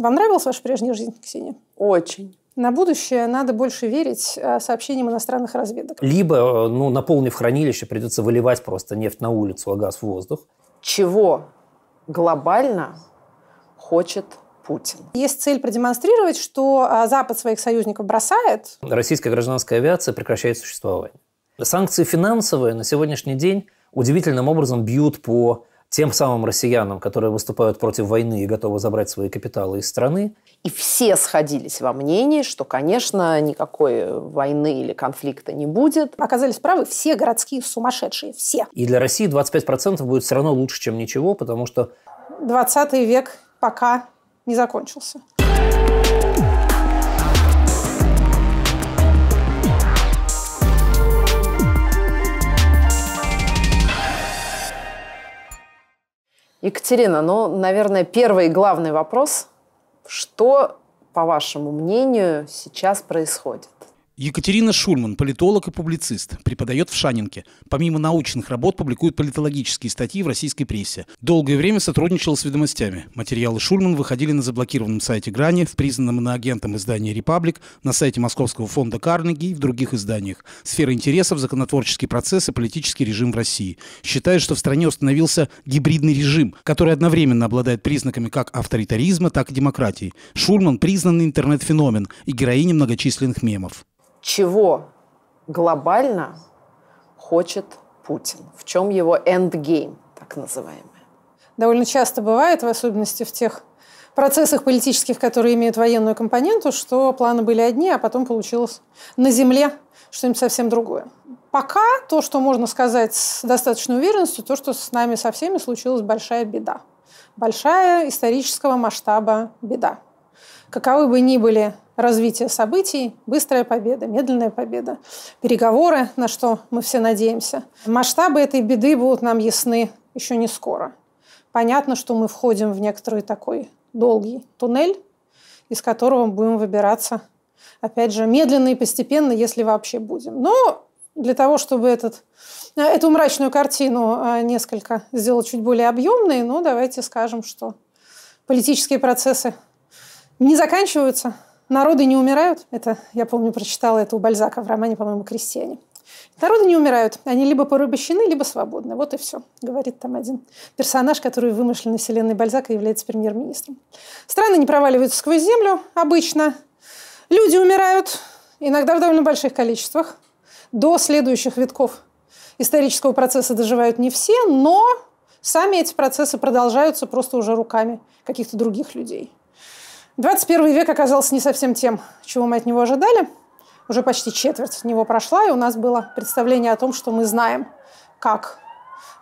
Вам нравилась ваша прежняя жизнь, Ксения? Очень. На будущее надо больше верить э, сообщениям иностранных разведок. Либо, э, ну, наполнив хранилище, придется выливать просто нефть на улицу, а газ в воздух. Чего глобально хочет Путин. Есть цель продемонстрировать, что э, Запад своих союзников бросает. Российская гражданская авиация прекращает существование. Санкции финансовые на сегодняшний день удивительным образом бьют по тем самым россиянам, которые выступают против войны и готовы забрать свои капиталы из страны. И все сходились во мнении, что, конечно, никакой войны или конфликта не будет. Оказались правы все городские сумасшедшие, все. И для России 25% будет все равно лучше, чем ничего, потому что... 20 век пока не закончился. Екатерина, ну, наверное, первый и главный вопрос. Что, по вашему мнению, сейчас происходит? Екатерина Шульман, политолог и публицист, преподает в Шанинке. Помимо научных работ публикует политологические статьи в российской прессе. Долгое время сотрудничала с ведомостями. Материалы Шульман выходили на заблокированном сайте «Грани», в признанном иноагентом издании «Репаблик», на сайте Московского фонда «Карнеги» и в других изданиях. Сфера интересов, законотворческий процесс и политический режим в России. Считает, что в стране установился гибридный режим, который одновременно обладает признаками как авторитаризма, так и демократии. Шульман – признанный интернет-феномен и героиня многочисленных мемов чего глобально хочет Путин, в чем его эндгейм, так называемый. Довольно часто бывает, в особенности в тех процессах политических, которые имеют военную компоненту, что планы были одни, а потом получилось на земле что-нибудь совсем другое. Пока то, что можно сказать с достаточной уверенностью, то, что с нами со всеми случилась большая беда. Большая исторического масштаба беда. Каковы бы ни были развитие событий, быстрая победа, медленная победа, переговоры, на что мы все надеемся. Масштабы этой беды будут нам ясны еще не скоро. Понятно, что мы входим в некоторый такой долгий туннель, из которого будем выбираться, опять же, медленно и постепенно, если вообще будем. Но для того, чтобы этот, э, эту мрачную картину э, несколько сделать чуть более объемной, ну, давайте скажем, что политические процессы не заканчиваются, народы не умирают. Это, я помню, прочитала это у Бальзака в романе, по-моему, «Крестьяне». Народы не умирают. Они либо порабощены, либо свободны. Вот и все, говорит там один персонаж, который вымышленной вселенной Бальзака является премьер-министром. Страны не проваливаются сквозь землю обычно. Люди умирают, иногда в довольно больших количествах. До следующих витков исторического процесса доживают не все, но сами эти процессы продолжаются просто уже руками каких-то других людей. 21 век оказался не совсем тем, чего мы от него ожидали. Уже почти четверть от него прошла, и у нас было представление о том, что мы знаем, как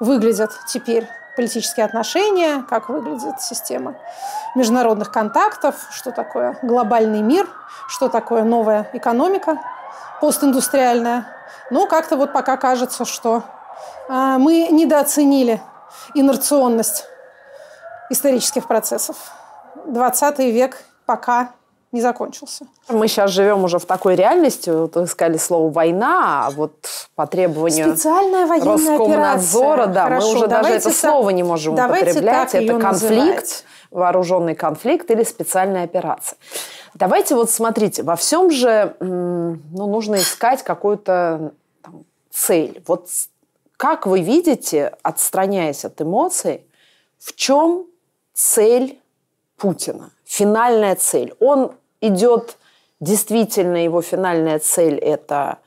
выглядят теперь политические отношения, как выглядит система международных контактов, что такое глобальный мир, что такое новая экономика постиндустриальная. Но как-то вот пока кажется, что а, мы недооценили инерционность исторических процессов. 20 век пока не закончился. Мы сейчас живем уже в такой реальности, вот вы сказали слово «война», а вот по требованию Специальная военная Роскомнадзора, операция. да, Хорошо, мы уже даже это так, слово не можем употреблять. Это конфликт, называть. вооруженный конфликт или специальная операция. Давайте вот смотрите, во всем же ну, нужно искать какую-то там, цель. Вот как вы видите, отстраняясь от эмоций, в чем цель Путина. Финальная цель. Он идет, действительно, его финальная цель – это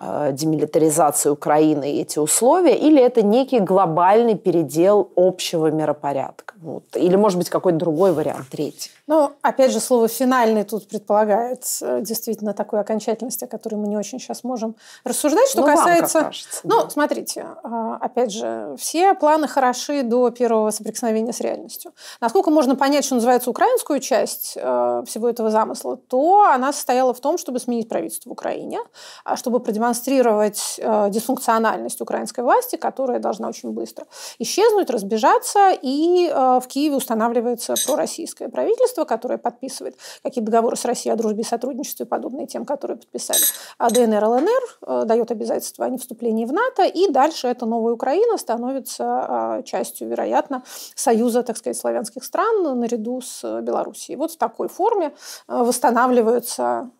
э, демилитаризация Украины и эти условия, или это некий глобальный передел общего миропорядка? Вот. Или, может быть, какой-то другой вариант, третий? Ну, опять же, слово «финальный» тут предполагает э, действительно такую окончательность, о которой мы не очень сейчас можем рассуждать. Что ну, касается... Вам как кажется, ну, да. смотрите, а, опять же, все планы хороши до первого соприкосновения с реальностью. Насколько можно понять, что называется, украинскую часть э, всего этого замысла, то она состояла в том, чтобы сменить правительство в Украине, а, чтобы продемонстрировать э, дисфункциональность украинской власти, которая должна очень быстро исчезнуть, разбежаться, и в Киеве устанавливается пророссийское правительство, правительство, которое подписывает какие-то договоры с Россией о дружбе и сотрудничестве, подобные тем, которые подписали. А ДНР, ЛНР э, дает обязательство о невступлении в НАТО, и дальше эта новая Украина становится а, частью, вероятно, союза, так сказать, славянских стран наряду с э, Белоруссией. Вот в такой форме э, восстанавливаются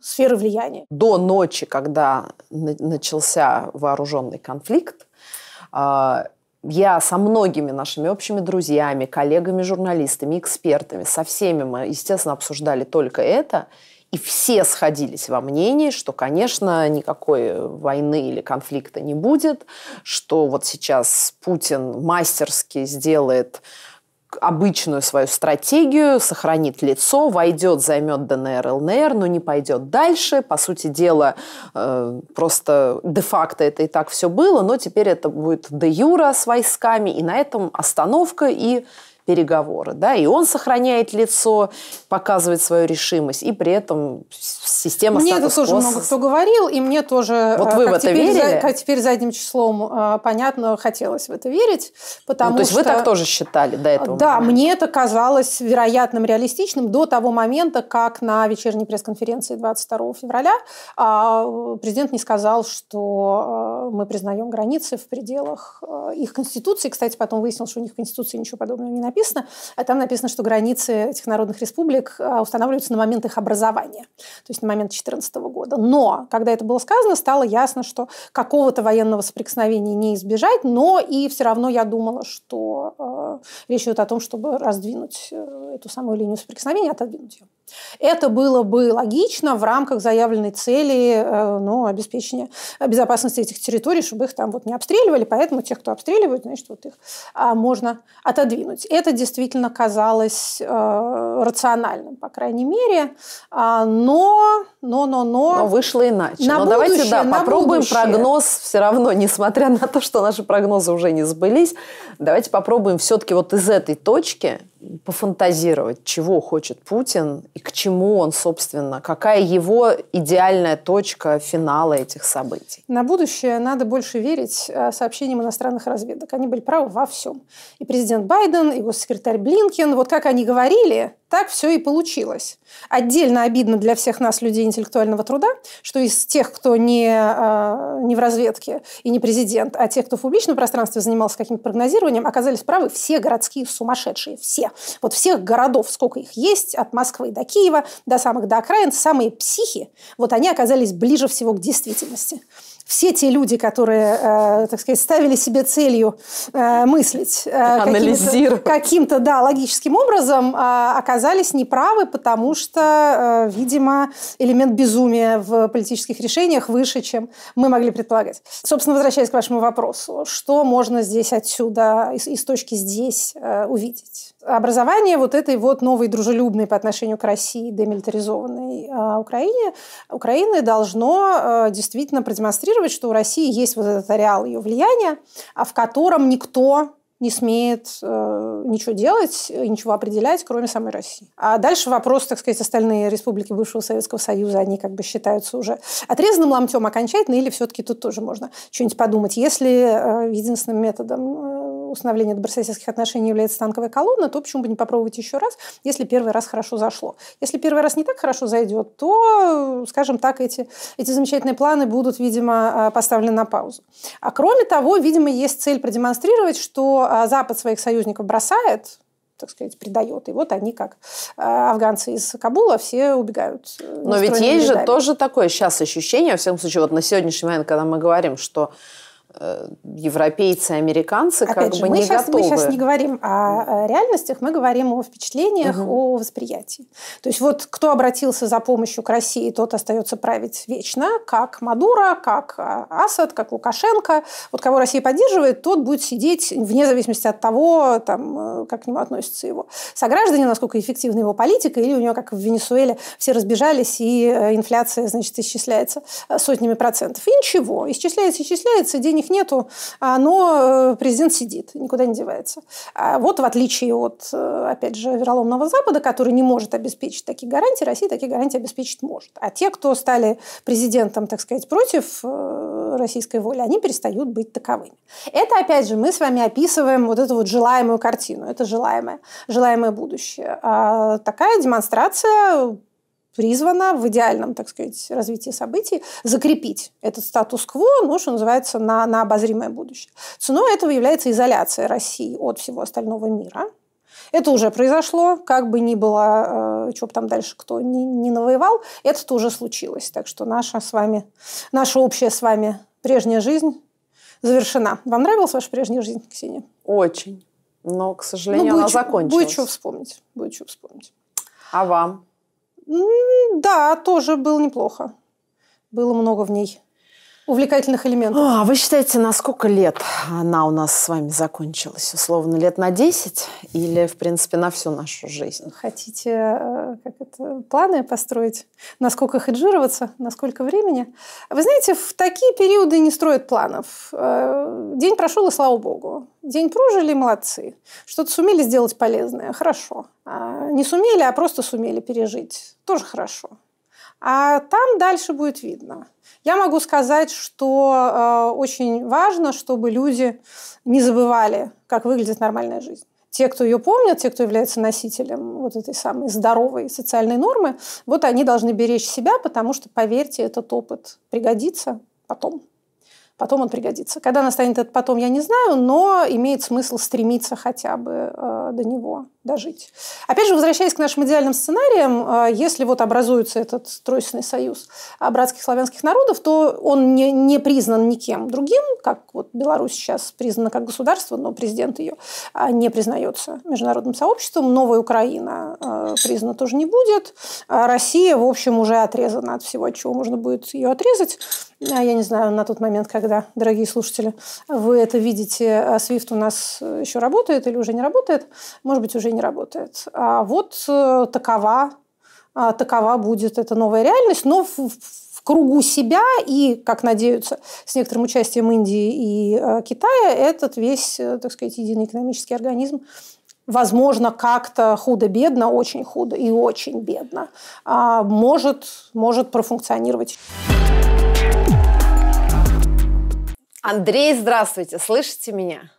сферы влияния. До ночи, когда начался вооруженный конфликт, а, я со многими нашими общими друзьями, коллегами, журналистами, экспертами, со всеми мы, естественно, обсуждали только это. И все сходились во мнении, что, конечно, никакой э, войны или конфликта не будет, что вот сейчас Путин мастерски сделает обычную свою стратегию, сохранит лицо, войдет, займет ДНР, ЛНР, но не пойдет дальше. По сути дела, э, просто де-факто это и так все было, но теперь это будет де-юра с войсками, и на этом остановка и переговоры. Да? И он сохраняет лицо, показывает свою решимость, и при этом система Мне это тоже много кто говорил, и мне тоже... Вот э, вы в это теперь, верили? Как теперь задним числом, э, понятно, хотелось в это верить, потому ну, то есть что... вы так тоже считали до этого? Да, мне это казалось вероятным, реалистичным до того момента, как на вечерней пресс-конференции 22 февраля а, президент не сказал, что э, мы признаем границы в пределах их конституции. Кстати, потом выяснилось, что у них в конституции ничего подобного не написано написано, а там написано, что границы этих народных республик а, устанавливаются на момент их образования, то есть на момент 2014 года. Но, когда это было сказано, стало ясно, что какого-то военного соприкосновения не избежать, но и все равно я думала, что э, речь идет о том, чтобы раздвинуть э, эту самую линию соприкосновения, отодвинуть ее. Это было бы логично в рамках заявленной цели э, ну, обеспечения э, безопасности этих территорий, чтобы их там вот не обстреливали, поэтому тех, кто обстреливает, значит, вот их а, можно отодвинуть. Это действительно казалось э, рациональным, по крайней мере, а, но, но, но, но... Но вышло иначе. На но будущее, давайте, да, на попробуем будущее. прогноз все равно, несмотря на то, что наши прогнозы уже не сбылись, давайте попробуем все-таки вот из этой точки пофантазировать, чего хочет Путин и к чему он, собственно, какая его идеальная точка финала этих событий. На будущее надо больше верить а, сообщениям иностранных разведок. Они были правы во всем. И президент Байден, и госсекретарь Блинкин, вот как они говорили, так все и получилось. Отдельно обидно для всех нас, людей интеллектуального труда, что из тех, кто не, а, не в разведке и не президент, а тех, кто в публичном пространстве занимался каким-то прогнозированием, оказались правы все городские сумасшедшие, все. Вот всех городов, сколько их есть, от Москвы до Киева, до самых до окраин, самые психи, вот они оказались ближе всего к действительности все те люди, которые, э, так сказать, ставили себе целью э, мыслить э, каким-то, каким да, логическим образом, э, оказались неправы, потому что, э, видимо, элемент безумия в политических решениях выше, чем мы могли предполагать. Собственно, возвращаясь к вашему вопросу, что можно здесь отсюда, из, из точки здесь э, увидеть? образование вот этой вот новой дружелюбной по отношению к России демилитаризованной а, Украине, Украины должно э, действительно продемонстрировать, что у России есть вот этот ареал ее влияния, а в котором никто не смеет э, ничего делать, ничего определять, кроме самой России. А дальше вопрос, так сказать, остальные республики бывшего Советского Союза, они как бы считаются уже отрезанным ломтем окончательно, или все-таки тут тоже можно что-нибудь подумать. Если э, единственным методом э, установления добрососедских отношений является танковая колонна, то почему бы не попробовать еще раз, если первый раз хорошо зашло. Если первый раз не так хорошо зайдет, то, скажем так, эти, эти замечательные планы будут, видимо, а, поставлены на паузу. А кроме того, видимо, есть цель продемонстрировать, что а, Запад своих союзников бросает, так сказать, предает. И вот они, как а, афганцы из Кабула, все убегают. Э, Но ведь есть рядами. же тоже такое сейчас ощущение, во всяком случае, вот на сегодняшний момент, когда мы говорим, что Э, европейцы, американцы Опять как же, бы мы не сейчас, готовы. Мы сейчас не говорим о реальностях, мы говорим о впечатлениях, угу. о восприятии. То есть вот кто обратился за помощью к России, тот остается править вечно, как Мадура, как а, Асад, как Лукашенко. Вот кого Россия поддерживает, тот будет сидеть вне зависимости от того, там, э, как к нему относятся его сограждане, насколько эффективна его политика, или у него, как в Венесуэле, все разбежались, и э, инфляция, значит, исчисляется сотнями процентов. И ничего, исчисляется, исчисляется, денег их нету, а, но э, президент сидит, никуда не девается. А вот в отличие от, э, опять же, вероломного Запада, который не может обеспечить такие гарантии, Россия такие гарантии обеспечить может. А те, кто стали президентом, так сказать, против э, российской воли, они перестают быть таковыми. Это, опять же, мы с вами описываем вот эту вот желаемую картину. Это желаемое, желаемое будущее. А такая демонстрация призвана в идеальном, так сказать, развитии событий закрепить этот статус-кво, ну, что называется, на, на обозримое будущее. Ценой этого является изоляция России от всего остального мира. Это уже произошло, как бы ни было, э, что бы там дальше кто не, не навоевал, это тоже случилось. Так что наша с вами, наша общая с вами прежняя жизнь завершена. Вам нравилась ваша прежняя жизнь, Ксения? Очень. Но, к сожалению, ну, будет она закончилась. Будет что вспомнить. Будет что вспомнить. А вам? Да, тоже было неплохо. Было много в ней увлекательных элементов. А, вы считаете, на сколько лет она у нас с вами закончилась? Условно, лет на 10 или, в принципе, на всю нашу жизнь? Хотите э, как это, планы построить? Насколько хеджироваться? На сколько времени? Вы знаете, в такие периоды не строят планов. Э, день прошел, и слава богу. День прожили, молодцы. Что-то сумели сделать полезное, хорошо. А не сумели, а просто сумели пережить. Тоже хорошо. А там дальше будет видно. Я могу сказать, что э, очень важно, чтобы люди не забывали, как выглядит нормальная жизнь. Те, кто ее помнят, те, кто является носителем вот этой самой здоровой социальной нормы, вот они должны беречь себя, потому что, поверьте, этот опыт пригодится потом. Потом он пригодится. Когда настанет этот потом, я не знаю, но имеет смысл стремиться хотя бы э, до него дожить. Опять же, возвращаясь к нашим идеальным сценариям, э, если вот образуется этот тройственный союз братских славянских народов, то он не, не признан никем другим, как вот Беларусь сейчас признана как государство, но президент ее а, не признается международным сообществом. Новая Украина э, признана тоже не будет. А Россия, в общем, уже отрезана от всего, от чего можно будет ее отрезать. А я не знаю, на тот момент, когда, дорогие слушатели, вы это видите, Свифт у нас э, еще работает или уже не работает, может быть, уже не работает. А вот э, такова, а, такова будет эта новая реальность, но в, в кругу себя и, как надеются, с некоторым участием Индии и э, Китая, этот весь, э, так сказать, единый экономический организм возможно, как-то худо-бедно, очень худо и очень бедно, а, может, может профункционировать. Андрей, здравствуйте, слышите меня?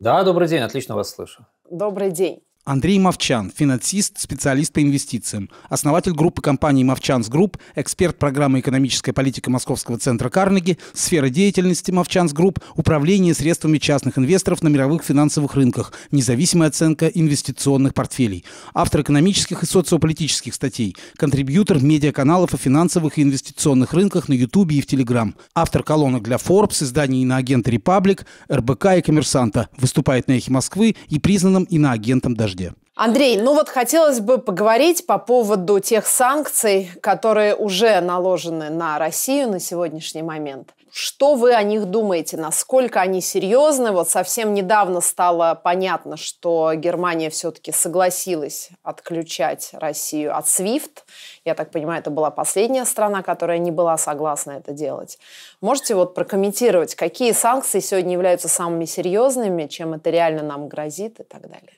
Да, добрый день, отлично вас слышу. Добрый день. Андрей Мовчан, финансист, специалист по инвестициям, основатель группы компаний «Мовчанс Групп», эксперт программы «Экономическая политика Московского центра Карнеги», сфера деятельности «Мовчанс Групп», управление средствами частных инвесторов на мировых финансовых рынках, независимая оценка инвестиционных портфелей, автор экономических и социополитических статей, контрибьютор медиаканалов о финансовых и инвестиционных рынках на Ютубе и в Телеграм, автор колонок для Forbes, изданий иноагента «Репаблик», РБК и «Коммерсанта», выступает на «Эхе Москвы» и признанным иноагентом даже вражде. Андрей, ну вот хотелось бы поговорить по поводу тех санкций, которые уже наложены на Россию на сегодняшний момент. Что вы о них думаете? Насколько они серьезны? Вот совсем недавно стало понятно, что Германия все-таки согласилась отключать Россию от SWIFT. Я так понимаю, это была последняя страна, которая не была согласна это делать. Можете вот прокомментировать, какие санкции сегодня являются самыми серьезными, чем это реально нам грозит и так далее?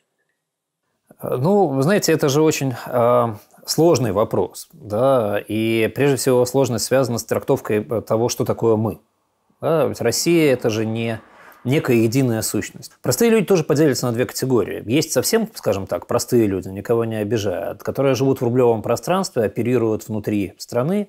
Ну, вы знаете, это же очень э, сложный вопрос, да, и прежде всего сложность связана с трактовкой э, того, что такое мы. Да? Ведь Россия это же не некая единая сущность. Простые люди тоже поделятся на две категории. Есть совсем, скажем так, простые люди, никого не обижают, которые живут в рублевом пространстве, оперируют внутри страны,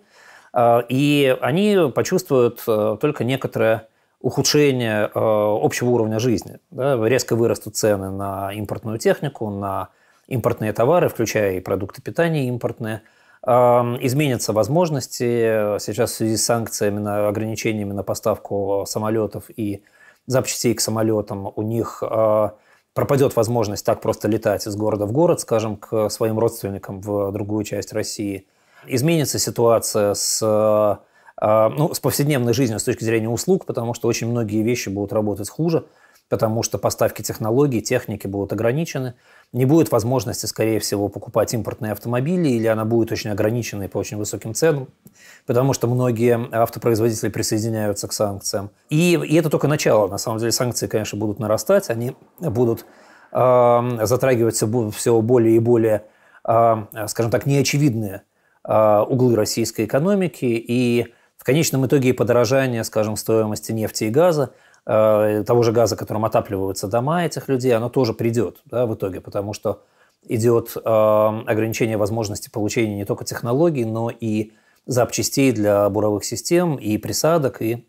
а, и они почувствуют э, только некоторое ухудшение э, общего уровня жизни. Да? Резко вырастут цены на импортную технику, на импортные товары, включая и продукты питания импортные. Эм, изменятся возможности э, сейчас в связи с санкциями, на ограничениями на поставку самолетов и запчастей к самолетам. У них э, пропадет возможность так просто летать из города в город, скажем, к своим родственникам в другую часть России. Изменится ситуация с а, ну, с повседневной жизнью с точки зрения услуг, потому что очень многие вещи будут работать хуже, потому что поставки технологий, техники будут ограничены. Не будет возможности, скорее всего, покупать импортные автомобили, или она будет очень ограничена и по очень высоким ценам, потому что многие автопроизводители присоединяются к санкциям. И, и это только начало. На самом деле санкции, конечно, будут нарастать, они будут э, затрагивать все, более и более, э, скажем так, неочевидные э, углы российской экономики, и конечном итоге и подорожание, скажем, стоимости нефти и газа, э, того же газа, которым отапливаются дома этих людей, оно тоже придет да, в итоге, потому что идет э, ограничение возможности получения не только технологий, но и запчастей для буровых систем, и присадок, и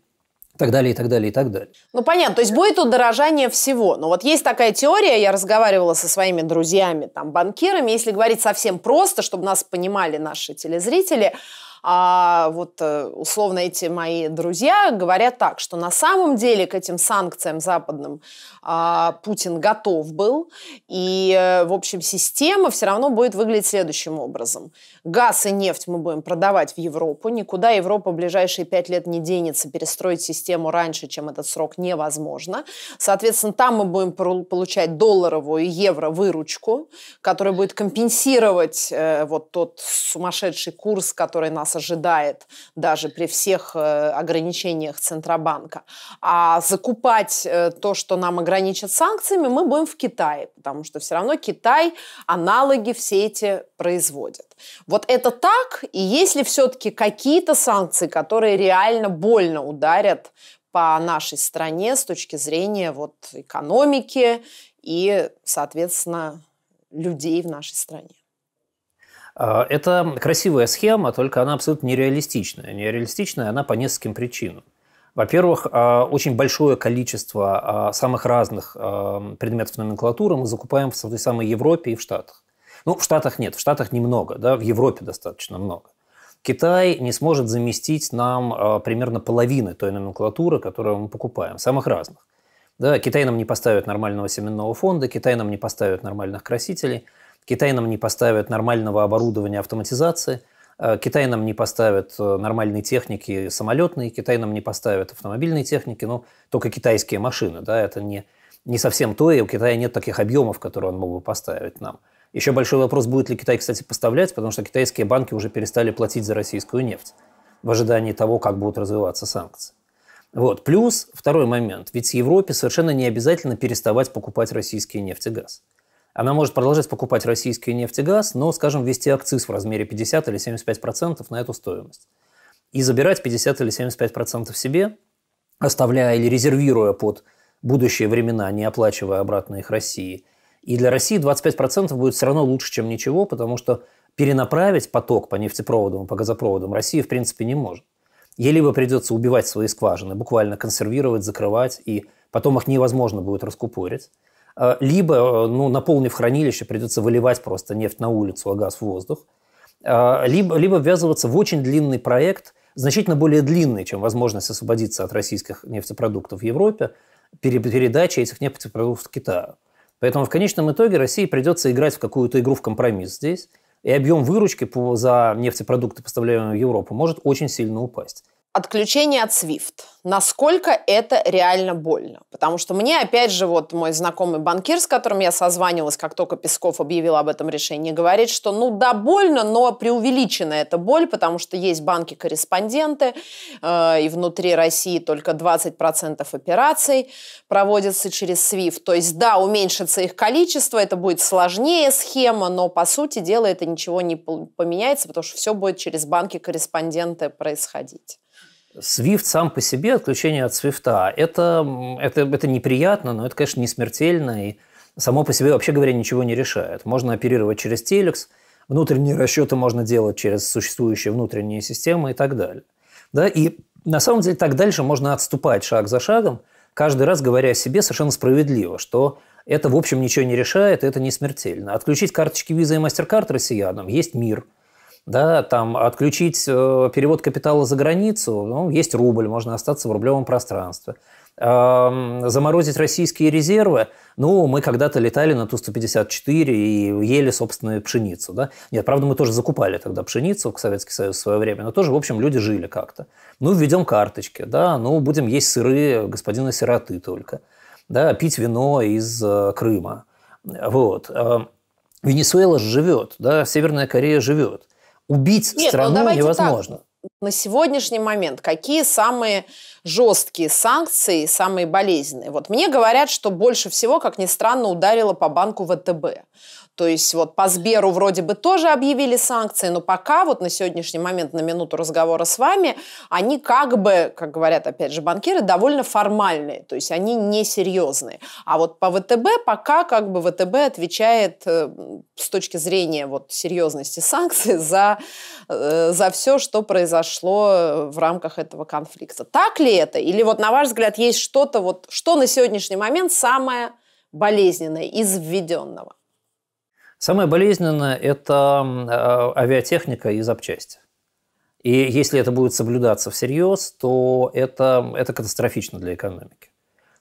так далее, и так далее, и так далее. Ну, понятно. То есть будет удорожание всего. Но вот есть такая теория, я разговаривала со своими друзьями, там, банкирами, если говорить совсем просто, чтобы нас понимали наши телезрители – а вот э, условно эти мои друзья говорят так, что на самом деле к этим санкциям западным а, Путин готов был, и, э, в общем, система все равно будет выглядеть следующим образом. Газ и нефть мы будем продавать в Европу, никуда Европа в ближайшие пять лет не денется, перестроить систему раньше, чем этот срок, невозможно. Соответственно, там мы будем получать долларовую и евро выручку, которая будет компенсировать э, вот тот сумасшедший курс, который нас нас ожидает даже при всех э, ограничениях Центробанка. А закупать э, то, что нам ограничат санкциями, мы будем в Китае, потому что все равно Китай аналоги все эти производит. Вот это так, и если все-таки какие-то санкции, которые реально больно ударят по нашей стране с точки зрения вот экономики и, соответственно, людей в нашей стране. А, это красивая схема, только она абсолютно нереалистичная. Нереалистичная она по нескольким причинам. Во-первых, а, очень большое количество а, самых разных предметов номенклатуры мы закупаем в той самой Европе и в Штатах. Ну, в Штатах нет, в Штатах немного, да, в Европе достаточно много. Китай не сможет заместить нам примерно половины той номенклатуры, которую мы покупаем, самых разных. Да, Китай нам не поставит нормального семенного фонда, Китай нам не поставит нормальных красителей – Китай нам не поставит нормального оборудования автоматизации, э, Китай нам не поставит э, нормальной техники самолетной, Китай нам не поставит автомобильной техники, но ну, только китайские машины, да, это не, не совсем то, и у Китая нет таких объемов, которые он мог бы поставить нам. Еще большой вопрос, будет ли Китай, кстати, поставлять, потому что китайские банки уже перестали платить за российскую нефть в ожидании того, как будут развиваться санкции. Вот. Плюс второй момент. Ведь Европе совершенно не обязательно переставать покупать российские нефть и газ. Она может продолжать покупать российский нефть и газ, но, скажем, ввести акциз в размере 50 или 75% процентов на эту стоимость. И забирать 50 или 75% процентов себе, оставляя или резервируя под будущие времена, не оплачивая обратно их России. И для России 25% процентов будет все равно лучше, чем ничего, потому что перенаправить поток по нефтепроводам, по газопроводам Россия, в принципе, не может. Ей либо придется убивать свои скважины, буквально консервировать, закрывать, и потом их невозможно будет раскупорить. Э, либо, э, ну, наполнив хранилище, придется выливать просто нефть на улицу, а газ в воздух, э, либо, либо ввязываться в очень длинный проект, значительно более длинный, чем возможность освободиться от российских нефтепродуктов в Европе, передача этих нефтепродуктов Китаю. Поэтому в конечном итоге России придется играть в какую-то игру в компромисс здесь, и объем выручки по, за нефтепродукты, поставляемые в Европу, может очень сильно упасть. Отключение от SWIFT. Насколько это реально больно? Потому что мне, опять же, вот мой знакомый банкир, с которым я созванивалась, как только Песков объявил об этом решении, говорит, что ну да, больно, но преувеличена эта боль, потому что есть банки-корреспонденты, э, и внутри России только 20% операций проводятся через SWIFT. То есть да, уменьшится их количество, это будет сложнее схема, но по сути дела это ничего не поменяется, потому что все будет через банки-корреспонденты происходить. Свифт сам по себе, отключение от свифта, это, это, это неприятно, но это, конечно, не смертельно, и само по себе, вообще говоря, ничего не решает. Можно оперировать через телекс, внутренние расчеты можно делать через существующие внутренние системы и так далее. Да? И на самом деле так дальше можно отступать шаг за шагом, каждый раз говоря себе совершенно справедливо, что это, в общем, ничего не решает, это не смертельно. Отключить карточки Visa и MasterCard россиянам есть мир – да, там отключить э, перевод капитала за границу, ну, есть рубль, можно остаться в рублевом пространстве. Заморозить российские резервы, ну, мы когда-то летали на Ту-154 и ели собственную пшеницу, да. Нет, правда, мы тоже закупали тогда пшеницу, в Советский Союз в свое время, но тоже, в общем, люди жили как-то. Ну, введем карточки, да, ну, будем есть сыры господина Сироты только, да, пить вино из э, Крыма, вот. Венесуэла живет, да, Северная Корея живет убить Нет, ну, страну ну, невозможно. Так. На сегодняшний момент какие самые жесткие санкции, самые болезненные? Вот мне говорят, что больше всего, как ни странно, ударило по банку ВТБ. То есть вот по Сберу вроде бы тоже объявили санкции, но пока вот на сегодняшний момент, на минуту разговора с вами, они как бы, как говорят опять же банкиры, довольно формальные, то есть они несерьезные. А вот по ВТБ пока как бы ВТБ отвечает э, с точки зрения вот серьезности санкций за, э, за все, что произошло в рамках этого конфликта. Так ли это? Или вот на ваш взгляд есть что-то, вот, что на сегодняшний момент самое болезненное из введенного? Самое болезненное – это э, авиатехника и запчасти. И если это будет соблюдаться всерьез, то это, это катастрофично для экономики.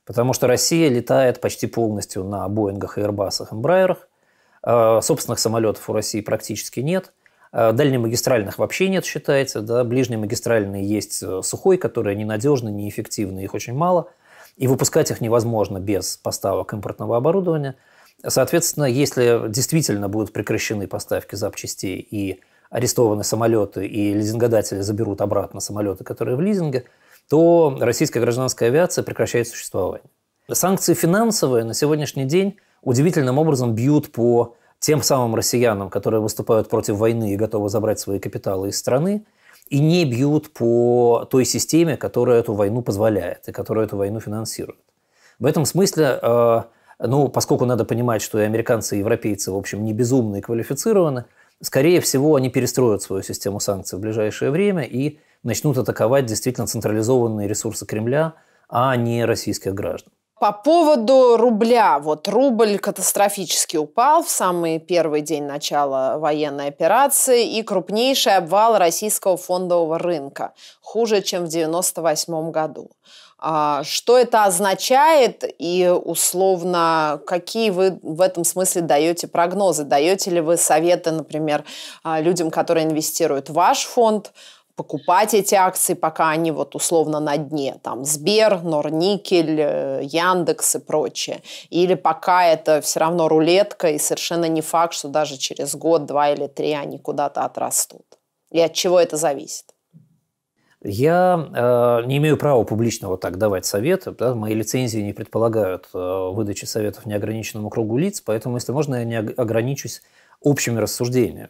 Потому что Россия летает почти полностью на Боингах, Airbus'ах, Эмбрайерах. Э, собственных самолетов у России практически нет. Э, дальнемагистральных вообще нет, считается. Да? Ближнемагистральные есть сухой, которые ненадежны, неэффективны, их очень мало. И выпускать их невозможно без поставок импортного оборудования – Соответственно, если действительно будут прекращены поставки запчастей и арестованы самолеты, и лизингодатели заберут обратно самолеты, которые в лизинге, то российская гражданская авиация прекращает существование. Санкции финансовые на сегодняшний день удивительным образом бьют по тем самым россиянам, которые выступают против войны и готовы забрать свои капиталы из страны, и не бьют по той системе, которая эту войну позволяет и которая эту войну финансирует. В этом смысле э, ну, поскольку надо понимать, что и американцы, и европейцы, в общем, не безумно и квалифицированы, скорее всего, они перестроят свою систему санкций в ближайшее время и начнут атаковать действительно централизованные ресурсы Кремля, а не российских граждан. По поводу рубля. Вот рубль катастрофически упал в самый первый день начала военной операции и крупнейший обвал российского фондового рынка. Хуже, чем в 1998 году. А, что это означает и, условно, какие вы в этом смысле даете прогнозы? Даете ли вы советы, например, а, людям, которые инвестируют в ваш фонд, покупать эти акции, пока они вот условно на дне, там Сбер, Норникель, э, Яндекс и прочее. Или пока это все равно рулетка, и совершенно не факт, что даже через год, два или три они куда-то отрастут. И от чего это зависит? Я э, не имею права публично вот так давать советы. Да? Мои лицензии не предполагают э, выдачи советов неограниченному кругу лиц, поэтому, если можно, я не ограничусь общими рассуждениями.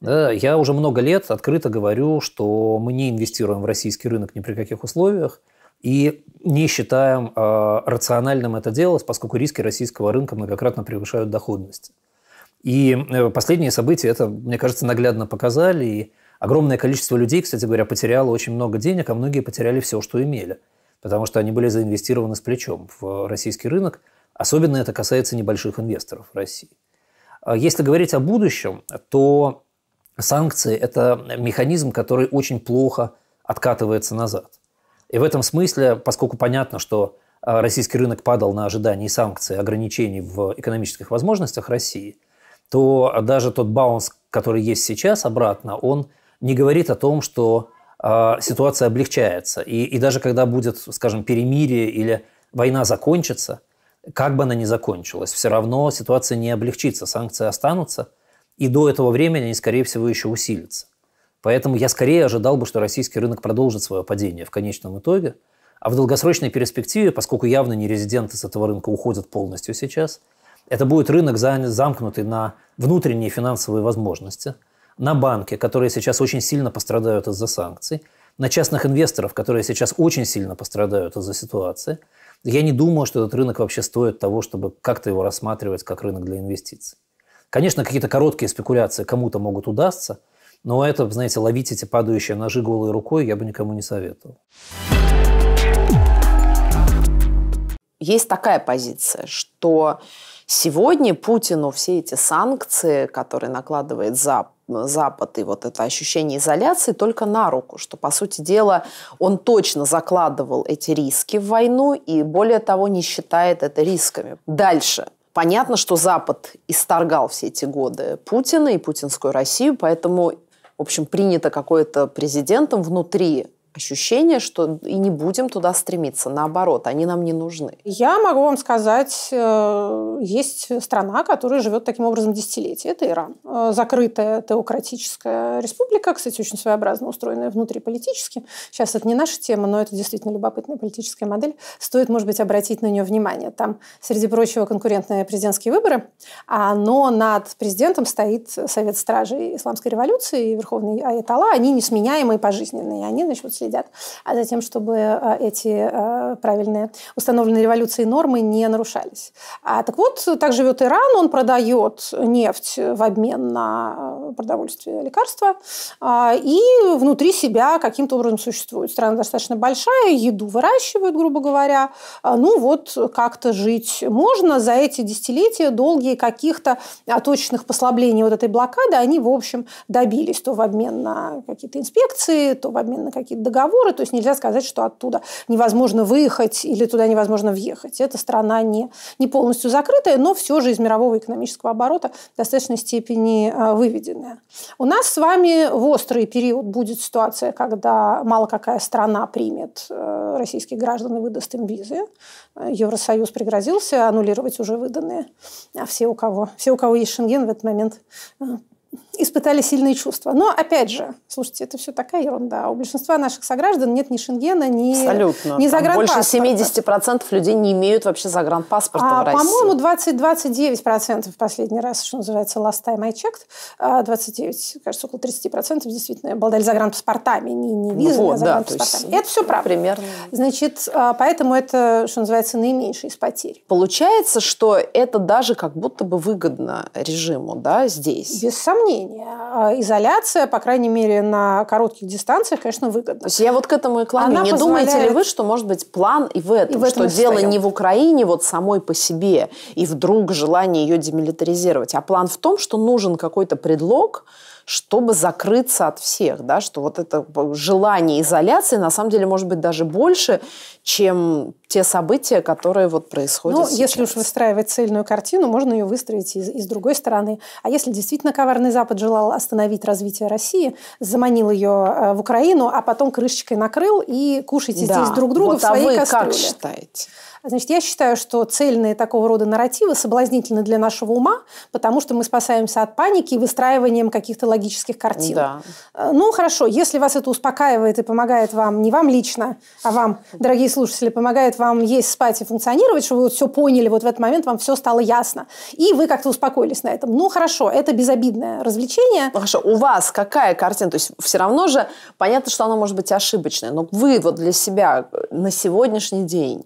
Да? Я уже много лет открыто говорю, что мы не инвестируем в российский рынок ни при каких условиях и не считаем э, рациональным это делать, поскольку риски российского рынка многократно превышают доходность. И э, последние события это, мне кажется, наглядно показали. И Огромное количество людей, кстати говоря, потеряло очень много денег, а многие потеряли все, что имели, потому что они были заинвестированы с плечом в э, российский рынок. Особенно это касается небольших инвесторов в России. А если говорить о будущем, то санкции – это механизм, который очень плохо откатывается назад. И в этом смысле, поскольку понятно, что э, российский рынок падал на ожидании санкций, ограничений в экономических возможностях России, то даже тот баланс, который есть сейчас обратно, он не говорит о том, что а, ситуация облегчается. И, и даже когда будет, скажем, перемирие или война закончится, как бы она ни закончилась, все равно ситуация не облегчится, санкции останутся, и до этого времени они, скорее всего, еще усилятся. Поэтому я скорее ожидал бы, что российский рынок продолжит свое падение в конечном итоге, а в долгосрочной перспективе, поскольку явно не резиденты с этого рынка уходят полностью сейчас, это будет рынок, замкнутый на внутренние финансовые возможности – на банки, которые сейчас очень сильно пострадают из-за санкций, на частных инвесторов, которые сейчас очень сильно пострадают из-за ситуации. Я не думаю, что этот рынок вообще стоит того, чтобы как-то его рассматривать как рынок для инвестиций. Конечно, какие-то короткие спекуляции кому-то могут удастся, но это, знаете, ловить эти падающие ножи голой рукой я бы никому не советовал. Есть такая позиция, что сегодня Путину все эти санкции, которые накладывает Запад, Запад и вот это ощущение изоляции только на руку, что, по сути дела, он точно закладывал эти риски в войну и, более того, не считает это рисками. Дальше. Понятно, что Запад исторгал все эти годы Путина и путинскую Россию, поэтому, в общем, принято какое-то президентом внутри ощущение, что и не будем туда стремиться. Наоборот, они нам не нужны. Я могу вам сказать, э, есть страна, которая живет таким образом десятилетия. Это Иран. Э, закрытая теократическая республика, кстати, очень своеобразно устроенная внутриполитически. Сейчас это не наша тема, но это действительно любопытная политическая модель. Стоит, может быть, обратить на нее внимание. Там, среди прочего, конкурентные президентские выборы, но над президентом стоит Совет Стражей Исламской революции и Верховный Аятала. Они несменяемые пожизненные. Они, значит, следят, а за тем, чтобы а, эти а, правильные установленные революции нормы не нарушались. А, так вот, так живет Иран, он продает нефть в обмен на а, продовольствие, лекарства, и внутри себя каким-то образом существует. Страна достаточно большая, еду выращивают, грубо говоря, ну вот как-то жить можно. За эти десятилетия долгие каких-то точечных послаблений вот этой блокады они, в общем, добились то в обмен на какие-то инспекции, то в обмен на какие-то договора, то есть нельзя сказать, что оттуда невозможно выехать или туда невозможно въехать. Эта страна не, не полностью закрытая, но все же из мирового экономического оборота в достаточной степени а, выведенная. У нас с вами в острый период будет ситуация, когда мало какая страна примет э, российских граждан и выдаст им визы. Евросоюз пригрозился аннулировать уже выданные. А все, у кого, все, у кого есть шенген, в этот момент э, испытали сильные чувства. Но, опять же, слушайте, это все такая ерунда. У большинства наших сограждан нет ни шенгена, ни, Абсолютно. ни загранпаспорта. Больше 70% людей не имеют вообще загранпаспорта а, в России. По-моему, 20-29% в последний раз, что называется, last time I checked, 29, а, кажется, около 30% действительно обладали загранпаспортами, не, не ну визами, а вот, а загранпаспортами. Да, это все правда. Примерно. Значит, а, поэтому это, что называется, наименьшая из потерь. Получается, что это даже как будто бы выгодно режиму, да, здесь? Без сомнений менее, а, изоляция, по крайней мере, на коротких дистанциях, конечно, выгодна. То есть я вот к этому и клоню. Она не позволяет... думаете ли вы, что может быть план и в этом, и в этом что дело не в Украине вот самой по себе и вдруг желание ее демилитаризировать, а план в том, что нужен какой-то предлог, чтобы закрыться от всех, да, что вот это желание изоляции на самом деле может быть даже больше, чем те события, которые вот происходят. Ну, сейчас. если уж выстраивать цельную картину, можно ее выстроить и, и с другой стороны. А если действительно коварный Запад желал остановить развитие России, заманил ее э, в Украину, а потом крышечкой накрыл и кушайте да. здесь друг друга вот, в а своей а вы кастрюле. как считаете? Значит, я считаю, что цельные такого рода нарративы соблазнительны для нашего ума, потому что мы спасаемся от паники и выстраиванием каких-то логических картин. Да. Э, ну, хорошо, если вас это успокаивает и помогает вам, не вам лично, а вам, дорогие слушатели, помогает вам есть, спать и функционировать, что вы вот все поняли, вот в этот момент вам все стало ясно, и вы как-то успокоились на этом. Ну, хорошо, это безобидное развлечение. Ну, хорошо, у вас какая картина? То есть все равно же понятно, что она может быть ошибочная, но вы вот для себя э, на сегодняшний день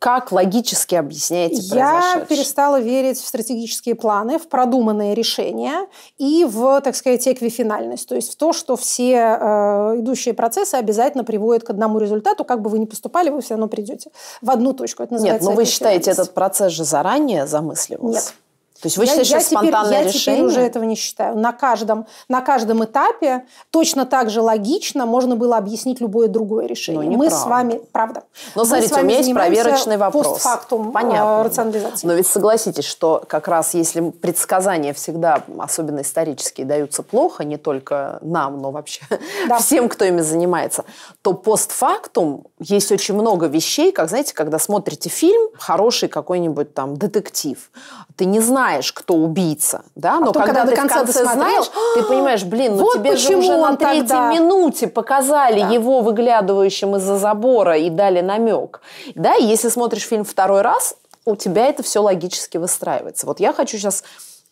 как логически объясняете Я перестала верить в стратегические планы, в продуманные решения и в, так сказать, эквифинальность. То есть в то, что все э, идущие процессы обязательно приводят к одному результату. Как бы вы ни поступали, вы все равно придете в одну точку. Это Нет, но вы считаете, этот процесс же заранее замысливался? Нет. То есть вы я, считаете, я что теперь, спонтанное я теперь уже этого не считаю. На каждом, на каждом этапе точно так же логично можно было объяснить любое другое решение. Ну, Мы правда. с вами, правда. Но, смотрите, у меня есть проверочный вопрос. постфактум э, Понятно. рационализации. Но ведь согласитесь, что как раз если предсказания всегда, особенно исторические, даются плохо, не только нам, но вообще да. всем, кто ими занимается, то постфактум есть очень много вещей, как, знаете, когда смотрите фильм, хороший какой-нибудь там детектив, ты не знаешь, знаешь, кто убийца, да, но а когда, когда ты до конца, в конце досмотрел, знаешь, ты понимаешь, блин, ну вот тебе же уже на третьей тогда... минуте показали да. его выглядывающим из-за забора и дали намек, да, и если смотришь фильм второй раз, у тебя это все логически выстраивается. Вот я хочу сейчас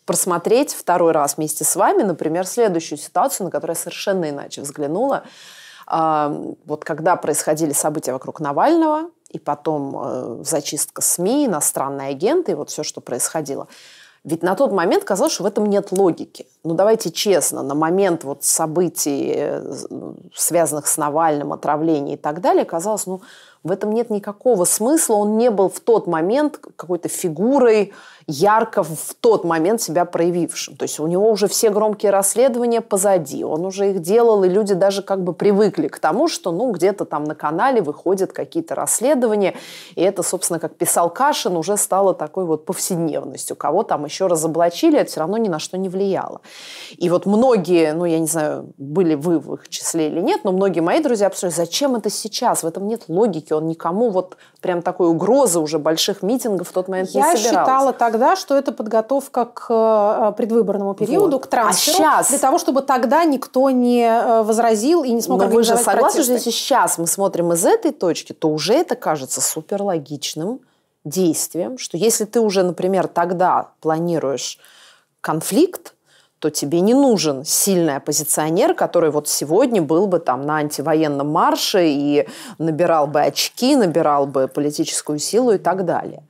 просмотреть второй раз вместе с вами, например, следующую ситуацию, на которую я совершенно иначе взглянула. А, вот когда происходили события вокруг Навального, и потом э, зачистка СМИ, иностранные агенты, и вот все, что происходило – ведь на тот момент казалось, что в этом нет логики. Но ну, давайте честно, на момент вот событий, э, связанных с Навальным, отравлением и так далее, казалось, ну, в этом нет никакого смысла. Он не был в тот момент какой-то фигурой, ярко в тот момент себя проявившим. То есть у него уже все громкие расследования позади, он уже их делал, и люди даже как бы привыкли к тому, что ну где-то там на канале выходят какие-то расследования, и это, собственно, как писал Кашин, уже стало такой вот повседневностью. Кого там еще разоблачили, это все равно ни на что не влияло. И вот многие, ну я не знаю, были вы в их числе или нет, но многие мои друзья обсуждали, зачем это сейчас, в этом нет логики, он никому вот прям такой угрозы уже больших митингов в тот момент я не собирался. Я считала тогда тогда, что это подготовка к э, э, предвыборному периоду, вот. к а трансферу, а сейчас... для того, чтобы тогда никто не э, возразил и не смог Но ну, вы же согласны, протесты. что если сейчас мы смотрим из этой точки, то уже это кажется суперлогичным действием, что если ты уже, например, тогда планируешь конфликт, то тебе не нужен сильный оппозиционер, который вот сегодня был бы там на антивоенном марше и набирал бы очки, набирал бы политическую силу и так далее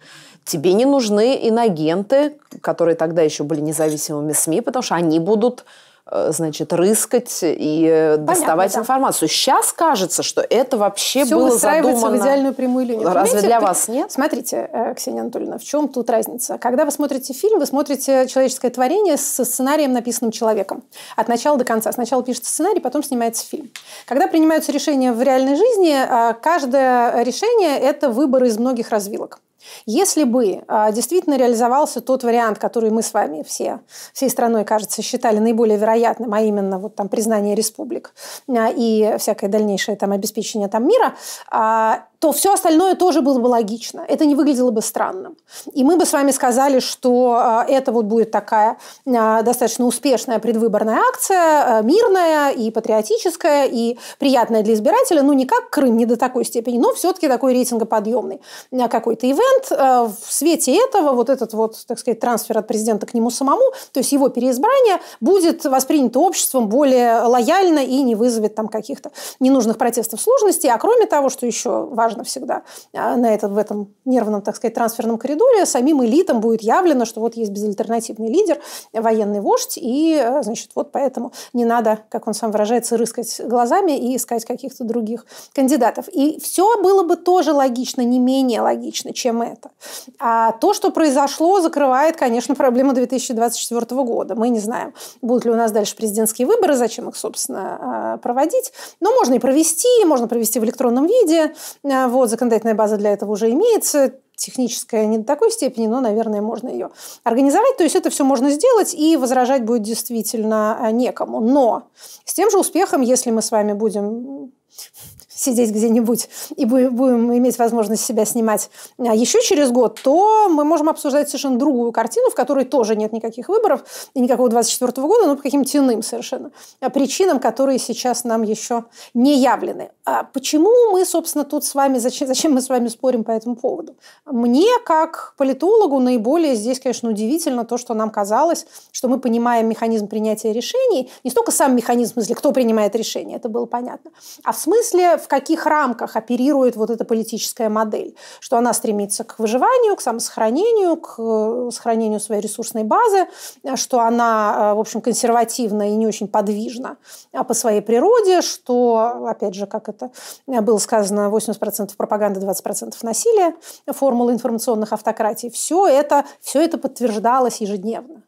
тебе не нужны иногенты, которые тогда еще были независимыми СМИ, потому что они будут э, значит, рыскать и э, Понятно, доставать да. информацию. Сейчас кажется, что это вообще Все было задумано... в идеальную прямую линию. Разве Понимаете, для вас нет? Смотрите, э, Ксения Анатольевна, в чем тут разница? Когда вы смотрите фильм, вы смотрите человеческое творение со сценарием, написанным человеком. От начала до конца. Сначала пишется сценарий, потом снимается фильм. Когда принимаются решения в реальной жизни, каждое решение – это выбор из многих развилок. Если бы а, действительно реализовался тот вариант, который мы с вами все, всей страной, кажется, считали наиболее вероятным, а именно вот там признание республик а, и всякое дальнейшее там обеспечение там мира, а, то все остальное тоже было бы логично. Это не выглядело бы странным. И мы бы с вами сказали, что э, это вот будет такая э, достаточно успешная предвыборная акция, э, мирная и патриотическая, и приятная для избирателя. Ну, не как Крым, не до такой степени, но все-таки такой рейтингоподъемный какой-то ивент. В свете этого вот этот вот, так сказать, трансфер от президента к нему самому, то есть его переизбрание, будет воспринято обществом более лояльно и не вызовет там каких-то ненужных протестов сложностей. А кроме того, что еще важно важно всегда, а, на этот в этом нервном, так сказать, трансферном коридоре самим элитам будет явлено, что вот есть безальтернативный лидер, э, военный вождь, и, э, значит, вот поэтому не надо, как он сам выражается, рыскать глазами и искать каких-то других кандидатов. И все было бы тоже логично, не менее логично, чем это. А то, что произошло, закрывает, конечно, проблему 2024 года. Мы не знаем, будут ли у нас дальше президентские выборы, зачем их, собственно, а, проводить. Но можно и провести, можно провести в электронном виде, э, вот, законодательная база для этого уже имеется, техническая не до такой степени, но, наверное, можно ее организовать. То есть это все можно сделать, и возражать будет действительно э, некому. Но с тем же успехом, если мы с вами будем сидеть где-нибудь и будем иметь возможность себя снимать а еще через год, то мы можем обсуждать совершенно другую картину, в которой тоже нет никаких выборов и никакого 24 года, но по каким-то иным совершенно а, причинам, которые сейчас нам еще не явлены. А почему мы, собственно, тут с вами, зачем, зачем мы с вами спорим по этому поводу? Мне, как политологу, наиболее здесь, конечно, удивительно то, что нам казалось, что мы понимаем механизм принятия решений, не столько сам механизм, в смысле, кто принимает решение, это было понятно, а в смысле, в каких рамках оперирует вот эта политическая модель, что она стремится к выживанию, к самосохранению, к э, сохранению своей ресурсной базы, э, что она, э, в общем, консервативна и не очень подвижна а по своей природе, что, опять же, как это было сказано, 80% пропаганды, 20% насилия, формула информационных автократий. Все это, все это подтверждалось ежедневно.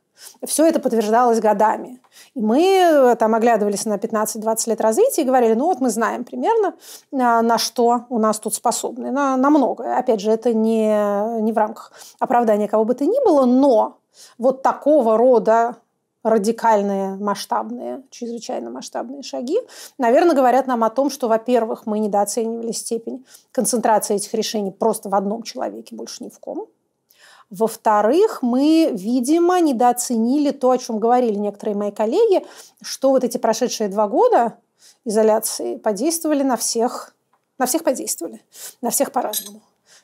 Все это подтверждалось годами. И мы э, там оглядывались на 15-20 лет развития и говорили, ну вот мы знаем примерно, а, на что у нас тут способны, на, на многое. Опять же, это не, не в рамках оправдания кого бы то ни было, но вот такого рода радикальные, масштабные, чрезвычайно масштабные шаги, наверное, говорят нам о том, что, во-первых, мы недооценивали степень концентрации этих решений просто в одном человеке, больше ни в ком – во-вторых, мы, видимо, недооценили то, о чем говорили некоторые мои коллеги, что вот эти прошедшие два года изоляции подействовали на всех, на всех подействовали, на всех по-разному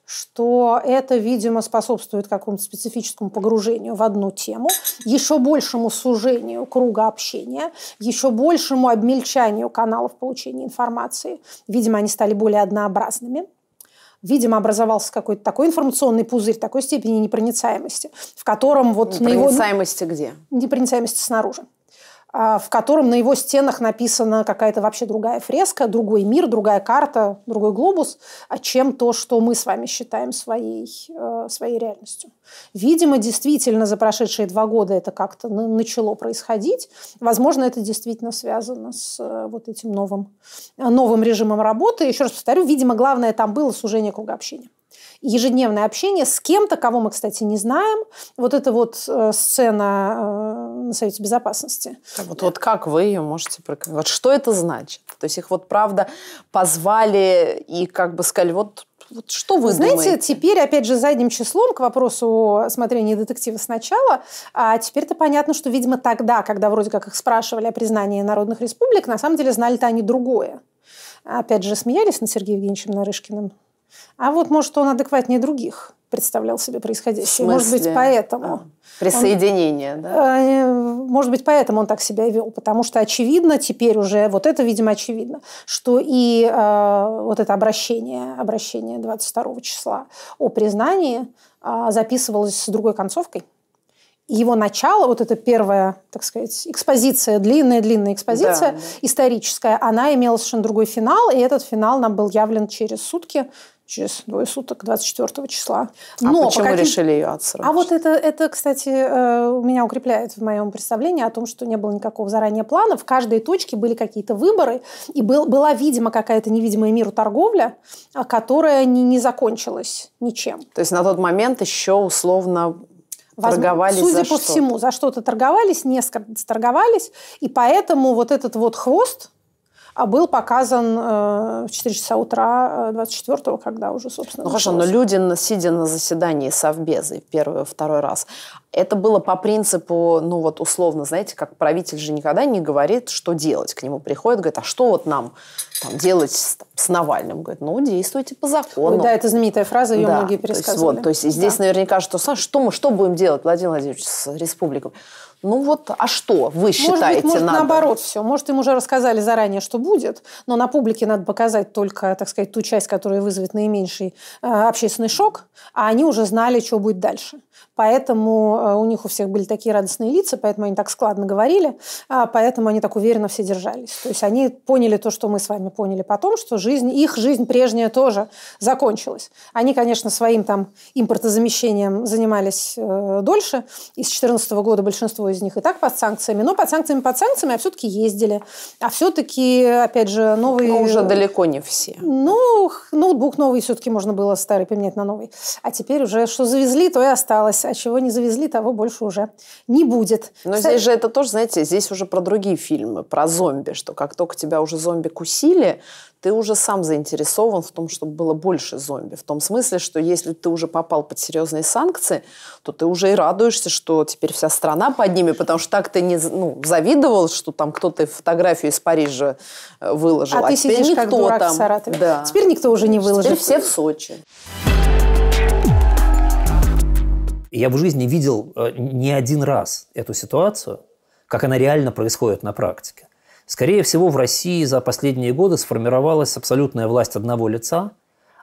что это, видимо, способствует какому-то специфическому погружению в одну тему, еще большему сужению круга общения, еще большему обмельчанию каналов получения информации. Видимо, они стали более однообразными. Видимо, образовался какой-то такой информационный пузырь такой степени непроницаемости, в котором вот... Непроницаемости его... где? Непроницаемости снаружи. А, в котором на его стенах написана какая-то вообще другая фреска, другой мир, другая карта, другой глобус, а чем то, что мы с вами считаем своей, э, своей реальностью. Видимо, действительно за прошедшие два года это как-то начало происходить. Возможно, это действительно связано с э, вот этим новым, новым режимом работы. Еще раз повторю, видимо, главное там было сужение круга общения ежедневное общение с кем-то, кого мы, кстати, не знаем. Вот это вот э, сцена э, на Совете Безопасности. А вот, вот как вы ее можете прокомментировать? Вот что это значит? То есть их вот правда позвали и как бы сказали, вот вот что вы Знаете, думаете? теперь, опять же, задним числом к вопросу о смотрении детектива сначала, а теперь-то понятно, что, видимо, тогда, когда вроде как их спрашивали о признании народных республик, на самом деле знали-то они другое. Опять же, смеялись над Сергеем Евгеньевичем Нарышкиным а вот, может, он адекватнее других представлял себе происходящее. Может быть, поэтому. А, присоединение, он, да? Э, может быть, поэтому он так себя вел. Потому что очевидно теперь уже, вот это, видимо, очевидно, что и э, вот это обращение, обращение 22 числа о признании э, записывалось с другой концовкой его начало, вот эта первая, так сказать, экспозиция, длинная-длинная экспозиция да. историческая, она имела совершенно другой финал, и этот финал нам был явлен через сутки через двое суток, 24 числа. А Но а почему каким... решили ее отсрочить? А вот это, это, кстати, э, меня укрепляет в моем представлении о том, что не было никакого заранее плана. В каждой точке были какие-то выборы, и был, была, видимо, какая-то невидимая миру торговля, а, которая не, не закончилась ничем. То есть на тот момент еще условно Возможно, торговались судя за по что? всему, за что-то торговались, несколько торговались, и поэтому вот этот вот хвост, а был показан э, в 4 часа утра 24-го, э, когда уже, собственно... Ну хорошо, но люди, сидя на заседании Совбеза в первый, второй раз, это было по принципу, ну вот условно, знаете, как правитель же никогда не говорит, что делать. К нему приходит, говорит, а что вот нам там, делать с, Навальным? Говорит, ну действуйте по закону. Ой, да, это знаменитая фраза, ее да, многие пересказывали. То есть, вот, то есть здесь да. наверняка, что, Саша, что мы что будем делать, Владимир Владимирович, с республикой? Ну вот, а что вы считаете может быть, может, надо? наоборот все. Может, им уже рассказали заранее, что будет, но на публике надо показать только, так сказать, ту часть, которая вызовет наименьший э, общественный шок, а они уже знали, что будет дальше. Поэтому э, у них у всех были такие радостные лица, поэтому они так складно говорили, э, поэтому они так уверенно все держались. То есть они поняли то, что мы с вами поняли потом, что жизнь, их жизнь прежняя тоже закончилась. Они, конечно, своим там импортозамещением занимались дольше. с 2014 года большинство из них и так под санкциями, но под санкциями, под санкциями, а все-таки ездили. А все-таки опять же, новые. Но ну, уже далеко не все. Ну, ноутбук новый все-таки можно было старый поменять на новый. А теперь уже что завезли, то и осталось. А чего не завезли, того больше уже не будет. Но Кстати... здесь же это тоже, знаете, здесь уже про другие фильмы, про зомби, что как только тебя уже зомби кусили, ты уже сам заинтересован в том, чтобы было больше зомби. В том смысле, что если ты уже попал под серьезные санкции, то ты уже и радуешься, что теперь вся страна под ними, потому что так ты не ну, завидовал, что там кто-то фотографию из Парижа э, выложил. А, а ты сидишь никто как дурак там. в Саратове. Да. Теперь никто уже не выложил. Теперь все в Сочи. Я в жизни видел э, не один раз эту ситуацию, как она реально происходит на практике. Скорее всего, в России за последние годы сформировалась абсолютная власть одного лица,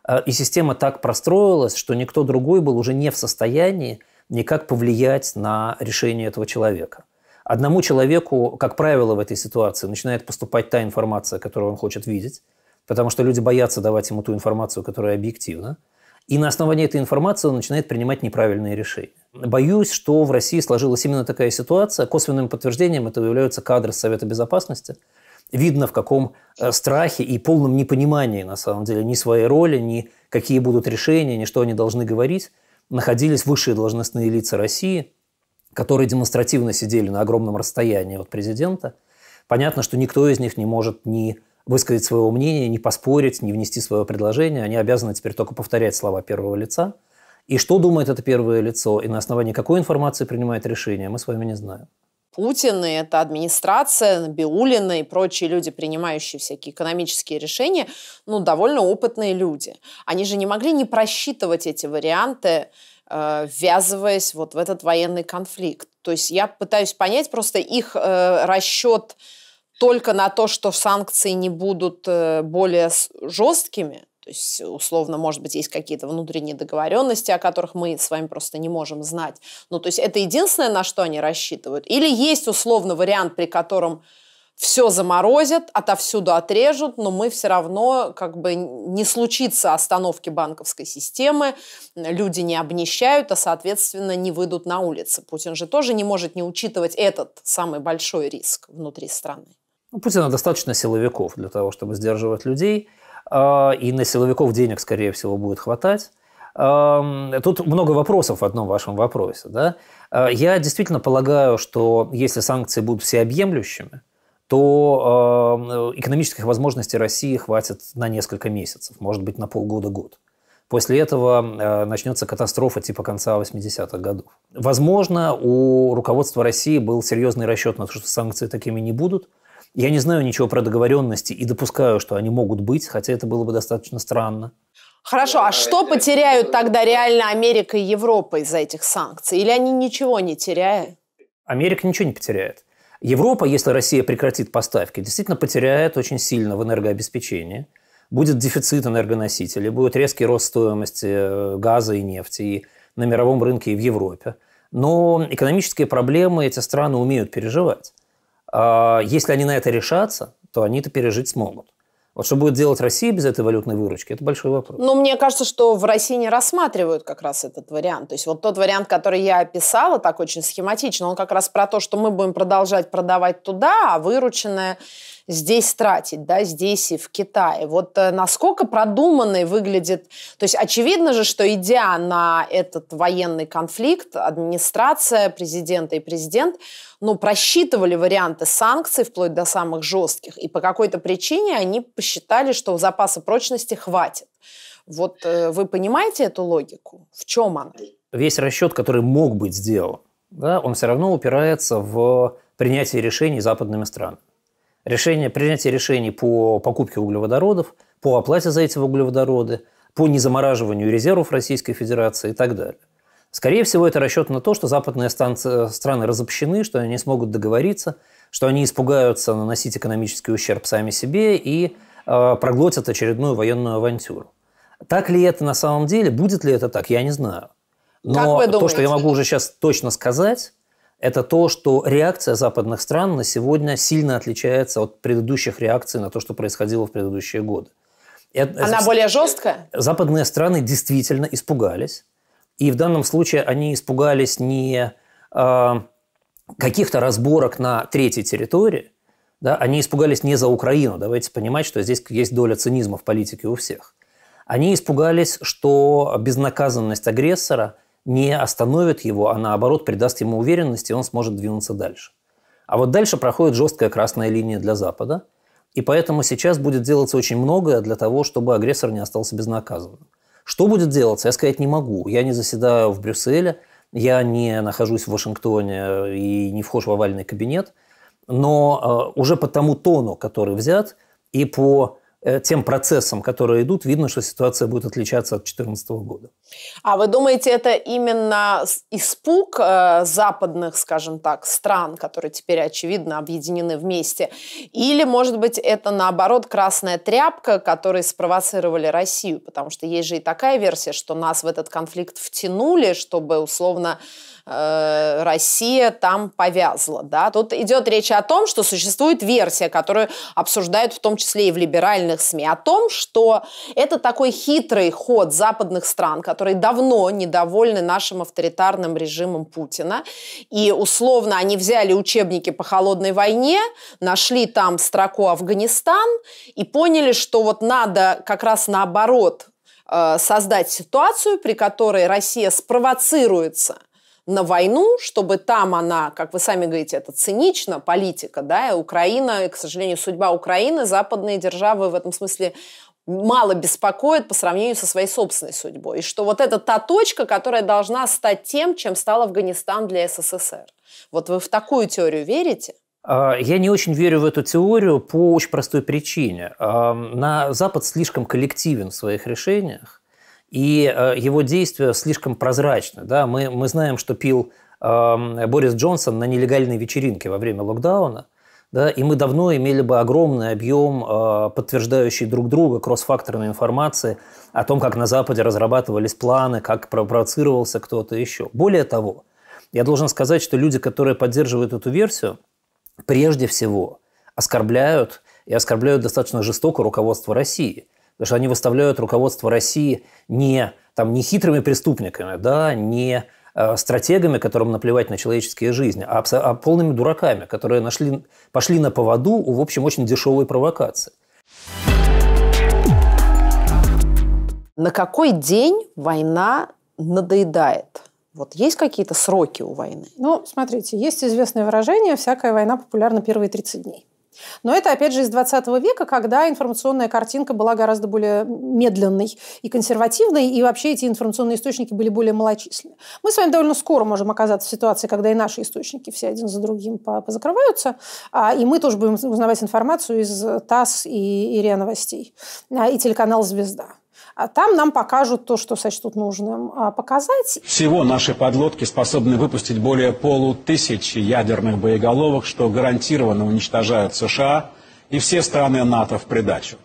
а, и система так простроилась, что никто другой был уже не в состоянии никак повлиять на решение этого человека. Одному человеку, как правило, в этой ситуации начинает поступать та информация, которую он хочет видеть, потому что люди боятся давать ему ту информацию, которая объективна – и на основании этой информации он начинает принимать неправильные решения. Боюсь, что в России сложилась именно такая ситуация. Косвенным подтверждением это являются кадры Совета Безопасности. Видно, в каком э, страхе и полном непонимании, на самом деле, ни своей роли, ни какие будут решения, ни что они должны говорить, находились высшие должностные лица России, которые демонстративно сидели на огромном расстоянии от президента. Понятно, что никто из них не может ни высказать своего мнения, не поспорить, не внести свое предложение. Они обязаны теперь только повторять слова первого лица. И что думает это первое лицо, и на основании какой информации принимает решение, мы с вами не знаем. Путин, и эта администрация, Биулина и прочие люди, принимающие всякие экономические решения, ну, довольно опытные люди. Они же не могли не просчитывать эти варианты, э, ввязываясь вот в этот военный конфликт. То есть я пытаюсь понять просто их э, расчет только на то, что санкции не будут э, более жесткими, то есть, условно, может быть, есть какие-то внутренние договоренности, о которых мы с вами просто не можем знать. Ну, то есть, это единственное, на что они рассчитывают? Или есть, условно, вариант, при котором все заморозят, отовсюду отрежут, но мы все равно, как бы, не случится остановки банковской системы, люди не обнищают, а, соответственно, не выйдут на улицы. Путин же тоже не может не учитывать этот самый большой риск внутри страны. У ну, Путина достаточно силовиков для того, чтобы сдерживать людей, а, и на силовиков денег, скорее всего, будет хватать. Тут много вопросов в одном вашем вопросе. Да? А, я действительно полагаю, что если санкции будут всеобъемлющими, то экономических возможностей России хватит на несколько месяцев, может быть, на полгода-год. После этого а, начнется катастрофа типа конца 80-х годов. Возможно, у руководства России был серьезный расчет на то, что санкции такими не будут – я не знаю ничего про договоренности и допускаю, что они могут быть, хотя это было бы достаточно странно. Хорошо, а что потеряют тогда реально Америка и Европа из-за этих санкций? Или они ничего не теряют? Америка ничего не потеряет. Европа, если Россия прекратит поставки, действительно потеряет очень сильно в энергообеспечении. Будет дефицит энергоносителей, будет резкий рост стоимости э, газа и нефти и на мировом рынке, и в Европе. Но экономические проблемы эти страны умеют переживать. А, если они на это решатся, то они это пережить смогут. Вот что будет делать Россия без этой валютной выручки, это большой вопрос. Но ну, мне кажется, что в России не рассматривают как раз этот вариант. То есть вот тот вариант, который я описала, так очень схематично, он как раз про то, что мы будем продолжать продавать туда, а вырученное здесь тратить, да, здесь и в Китае. Вот э, насколько продуманной выглядит... То есть очевидно же, что идя на этот военный конфликт, администрация президента и президент ну, просчитывали варианты санкций вплоть до самых жестких, и по какой-то причине они посчитали, что запаса прочности хватит. Вот э, вы понимаете эту логику? В чем она? Весь расчет, который мог быть сделан, да, он все равно упирается в принятие решений западными странами решение, принятие решений по покупке углеводородов, по оплате за эти углеводороды, по незамораживанию резервов Российской Федерации и так далее. Скорее всего, это расчет на то, что западные э, страны разобщены, что они не смогут договориться, что они испугаются наносить экономический ущерб сами себе и э, проглотят очередную военную авантюру. Так ли это на самом деле? Будет ли это так? Я не знаю. Но как вы то, что я могу уже сейчас точно сказать, это то, что реакция западных стран на сегодня сильно отличается от предыдущих реакций на то, что происходило в предыдущие годы. Это, Она более жесткая? Западные страны действительно испугались. И в данном случае они испугались не э, каких-то разборок на третьей территории, да, они испугались не за Украину. Давайте понимать, что здесь есть доля цинизма в политике у всех. Они испугались, что безнаказанность агрессора – не остановит его, а наоборот придаст ему уверенности, и он сможет двинуться дальше. А вот дальше проходит жесткая красная линия для Запада, и поэтому сейчас будет делаться очень многое для того, чтобы агрессор не остался безнаказанным. Что будет делаться, я сказать не могу. Я не заседаю в Брюсселе, я не нахожусь в Вашингтоне и не вхож в овальный кабинет, но э, уже по тому тону, который взят, и по Э, тем процессам, которые идут, видно, что ситуация будет отличаться от 2014 года. А вы думаете, это именно испуг э, западных, скажем так, стран, которые теперь, очевидно, объединены вместе? Или, может быть, это, наоборот, красная тряпка, которые спровоцировали Россию? Потому что есть же и такая версия, что нас в этот конфликт втянули, чтобы, условно, Э, Россия там повязла. Да? Тут идет речь о том, что существует версия, которую обсуждают в том числе и в либеральных СМИ, о том, что это такой хитрый ход западных стран, которые давно недовольны нашим авторитарным режимом Путина. И условно они взяли учебники по холодной войне, нашли там строку Афганистан и поняли, что вот надо как раз наоборот э, создать ситуацию, при которой Россия спровоцируется – на войну, чтобы там она, как вы сами говорите, это цинично, политика, да, и Украина, и, к сожалению, судьба Украины, западные державы в этом смысле мало беспокоит по сравнению со своей собственной судьбой. И что вот это та точка, которая должна стать тем, чем стал Афганистан для СССР. Вот вы в такую теорию верите? А, я не очень верю в эту теорию по очень простой причине. На Запад слишком коллективен в своих решениях и э, его действия слишком прозрачны. Да? Мы, мы знаем, что пил э, Борис Джонсон на нелегальной вечеринке во время локдауна, да? и мы давно имели бы огромный объем э, подтверждающий друг друга кросс-факторной информации о том, как на Западе разрабатывались планы, как провоцировался кто-то еще. Более того, я должен сказать, что люди, которые поддерживают эту версию, прежде всего оскорбляют и оскорбляют достаточно жестоко руководство России – Потому что они выставляют руководство России не, там, не хитрыми преступниками, да, не э, стратегами, которым наплевать на человеческие жизни, а, а полными дураками, которые нашли, пошли на поводу у, в общем, очень дешевой провокации. На какой день война надоедает? Вот есть какие-то сроки у войны? Ну, смотрите, есть известное выражение «всякая война популярна первые 30 дней». Но это, опять же, из 20 века, когда информационная картинка была гораздо более медленной и консервативной, и вообще эти информационные источники были более малочисленны. Мы с вами довольно скоро можем оказаться в ситуации, когда и наши источники все один за другим позакрываются, а, и мы тоже будем узнавать информацию из э, ТАСС и, и РИА Новостей, а, и телеканал «Звезда». А там нам покажут то, что сочтут нужным а, показать. Всего наши подлодки способны выпустить более полутысячи ядерных боеголовок, что гарантированно уничтожают США и все страны НАТО в придачу.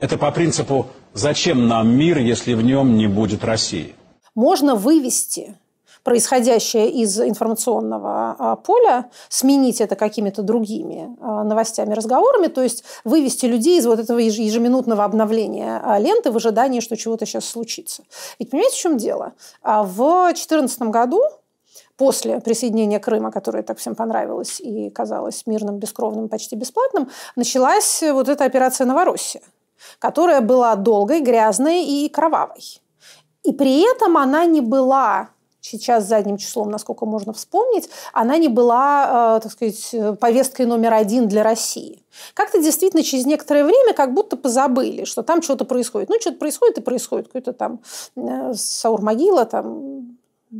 Это по принципу «зачем нам мир, если в нем не будет России?» Можно вывести происходящее из информационного а, поля, сменить это какими-то другими а, новостями, разговорами, то есть вывести людей из вот этого ежеминутного обновления а, ленты в ожидании, что чего-то сейчас случится. Ведь понимаете, в чем дело? В 2014 году после присоединения Крыма, которое так всем понравилось и казалось мирным, бескровным, почти бесплатным, началась вот эта операция «Новороссия», которая была долгой, грязной и кровавой. И при этом она не была сейчас задним числом, насколько можно вспомнить, она не была, э, так сказать, э, повесткой номер один для России. Как-то действительно через некоторое время как будто позабыли, что там что-то происходит. Ну, что-то происходит и происходит. Какой-то там саур э, Саурмогила, там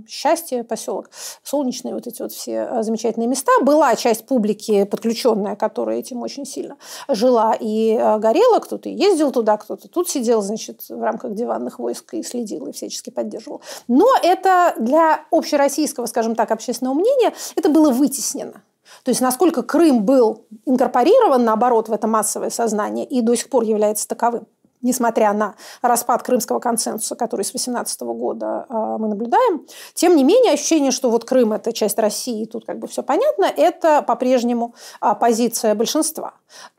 счастье, поселок, солнечные вот эти вот все э, замечательные места. Была часть публики подключенная, которая этим очень сильно жила и э, горела. Кто-то ездил туда, кто-то тут сидел, значит, в рамках диванных войск и следил, и всячески поддерживал. Но это для общероссийского, скажем так, общественного мнения, это было вытеснено. То есть насколько Крым был инкорпорирован, наоборот, в это массовое сознание и до сих пор является таковым несмотря на распад крымского консенсуса, который с 2018 года а, мы наблюдаем. Тем не менее, ощущение, что вот Крым – это часть России, и тут как бы все понятно, это по-прежнему а, позиция большинства.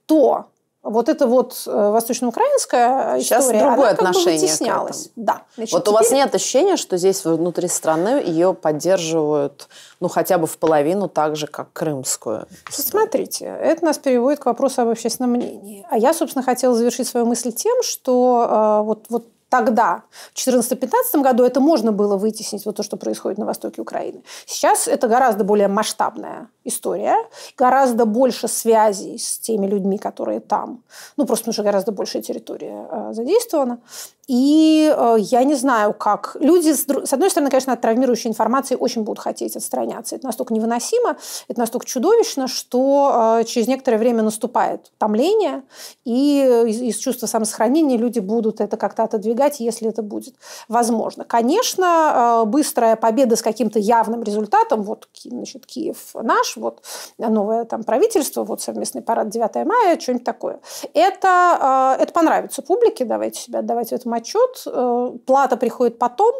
То, вот это вот э, восточноукраинская э, Сейчас история, другое она как бы вытеснялась. Да. Значит, вот теперь... у вас нет ощущения, что здесь внутри страны ее поддерживают, ну, хотя бы в половину так же, как крымскую? Смотрите, это нас переводит к вопросу об общественном мнении. А я, собственно, хотела завершить свою мысль тем, что э, вот, вот тогда, в 2014-2015 году, это можно было вытеснить, вот то, что происходит на востоке Украины. Сейчас это гораздо более масштабная история, гораздо больше связей с теми людьми, которые там. Ну, просто уже гораздо большая территория э, задействована. И э, я не знаю, как... Люди, с, с одной стороны, конечно, от травмирующей информации очень будут хотеть отстраняться. Это настолько невыносимо, это настолько чудовищно, что э, через некоторое время наступает томление, и из, из чувства самосохранения люди будут это как-то отодвигать, если это будет возможно. Конечно, э, быстрая победа с каким-то явным результатом, вот значит, Киев наш, марш, вот э, новое там правительство, вот совместный парад 9 мая, что-нибудь такое. Это, э, это понравится публике, давайте себе отдавать в этом отчет. Э, плата приходит потом,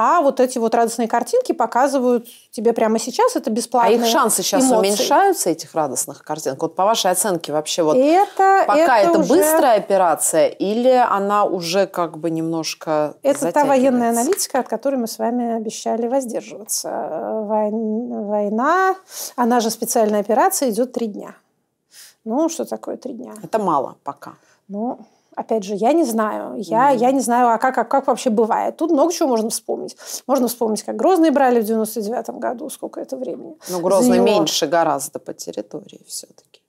а вот эти вот радостные картинки показывают тебе прямо сейчас, это бесплатно. А их шансы сейчас эмоции. уменьшаются, этих радостных картинок? Вот по вашей оценке вообще, вот это, пока это, это уже... быстрая операция или она уже как бы немножко Это та военная аналитика, от которой мы с вами обещали воздерживаться. Война, она же специальная операция, идет три дня. Ну, что такое три дня? Это мало пока. Ну, Но... Опять же, я не знаю. Я, mm-hmm. я не знаю, а как, а как вообще бывает. Тут много чего можно вспомнить. Можно вспомнить, как Грозные брали в 99-м году, сколько это времени. Но ну, Грозный меньше гораздо по территории все-таки.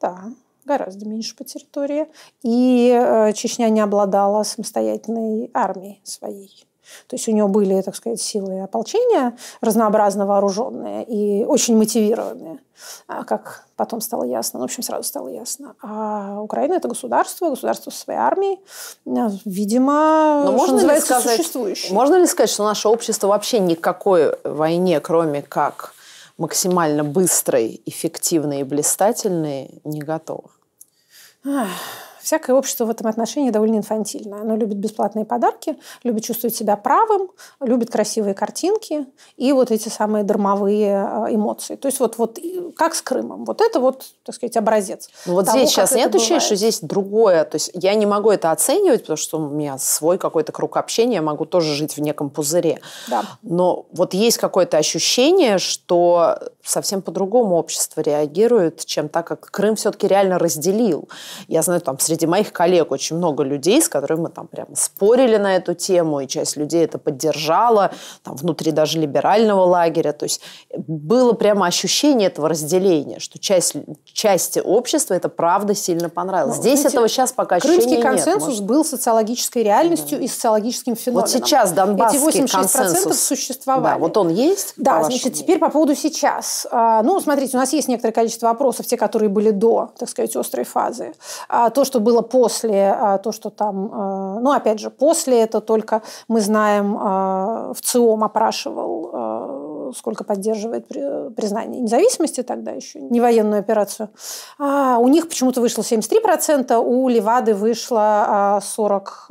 Да, гораздо меньше по территории. И э, Чечня не обладала самостоятельной армией своей. То есть у него были, так сказать, силы ополчения разнообразно вооруженные и очень мотивированные, а как потом стало ясно. Ну, в общем, сразу стало ясно. А Украина – это государство, государство со своей армией, а, видимо, Но можно ли сказать, Можно ли сказать, что наше общество вообще никакой войне, кроме как максимально быстрой, эффективной и блистательной, не готово? Всякое общество в этом отношении довольно инфантильное. Оно любит бесплатные подарки, любит чувствовать себя правым, любит красивые картинки и вот эти самые дармовые э, эмоции. То есть вот, вот как с Крымом. Вот это вот, так сказать, образец. Ну вот того, здесь сейчас нет ощущения, что здесь другое. То есть я не могу это оценивать, потому что у меня свой какой-то круг общения, я могу тоже жить в неком пузыре. Да. Но вот есть какое-то ощущение, что совсем по-другому общество реагирует, чем так, как Крым все-таки реально разделил. Я знаю, там с среди моих коллег очень много людей, с которыми мы там прямо спорили на эту тему, и часть людей это поддержала, там внутри даже либерального лагеря. То есть э, было прямо ощущение этого разделения, что часть, части общества это правда сильно понравилось. Ну, Здесь видите, этого сейчас пока ощущения нет. Крымский консенсус был социологической реальностью да. и социологическим феноменом. Вот сейчас донбасский Эти 86% консенсус. существовали. Да, вот он есть? Да, значит, мнению? теперь по поводу сейчас. А, ну, смотрите, у нас есть некоторое количество вопросов, те, которые были до, так сказать, острой фазы. А, то, что что было после, а, то, что там, а, ну, опять же, после это только мы знаем, а, в ЦИОМ опрашивал, сколько поддерживает признание независимости тогда еще, не военную операцию. А у них почему-то вышло 73%, у Левады вышло 40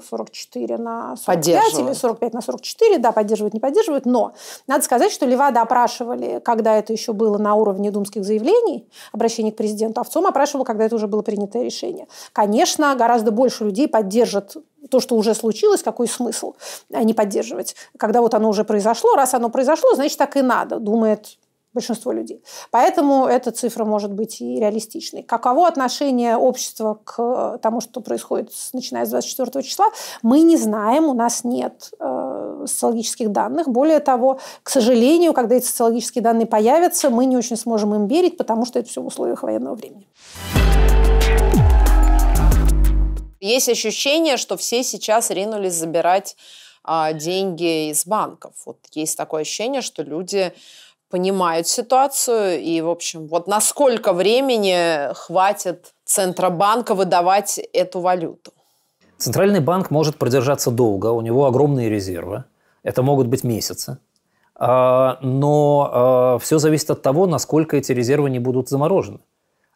44 на 45 или 45 на 44, да, поддерживают, не поддерживают, но надо сказать, что Левада опрашивали, когда это еще было на уровне думских заявлений, обращений к президенту, а в Цом опрашивал, когда это уже было принятое решение. Конечно, гораздо больше людей поддержат то, что уже случилось, какой смысл а не поддерживать, когда вот оно уже произошло. Раз оно произошло, значит, так и надо, думает большинство людей. Поэтому эта цифра может быть и реалистичной. Каково отношение общества к э, тому, что происходит начиная с 24 числа, мы не знаем, у нас нет э, социологических данных. Более того, к сожалению, когда эти социологические данные появятся, мы не очень сможем им верить, потому что это все в условиях военного времени. Есть ощущение, что все сейчас ринулись забирать а, деньги из банков. Вот есть такое ощущение, что люди понимают ситуацию и, в общем, вот насколько времени хватит Центробанка выдавать эту валюту? Центральный банк может продержаться долго, у него огромные резервы, это могут быть месяцы, а, но а, все зависит от того, насколько эти резервы не будут заморожены.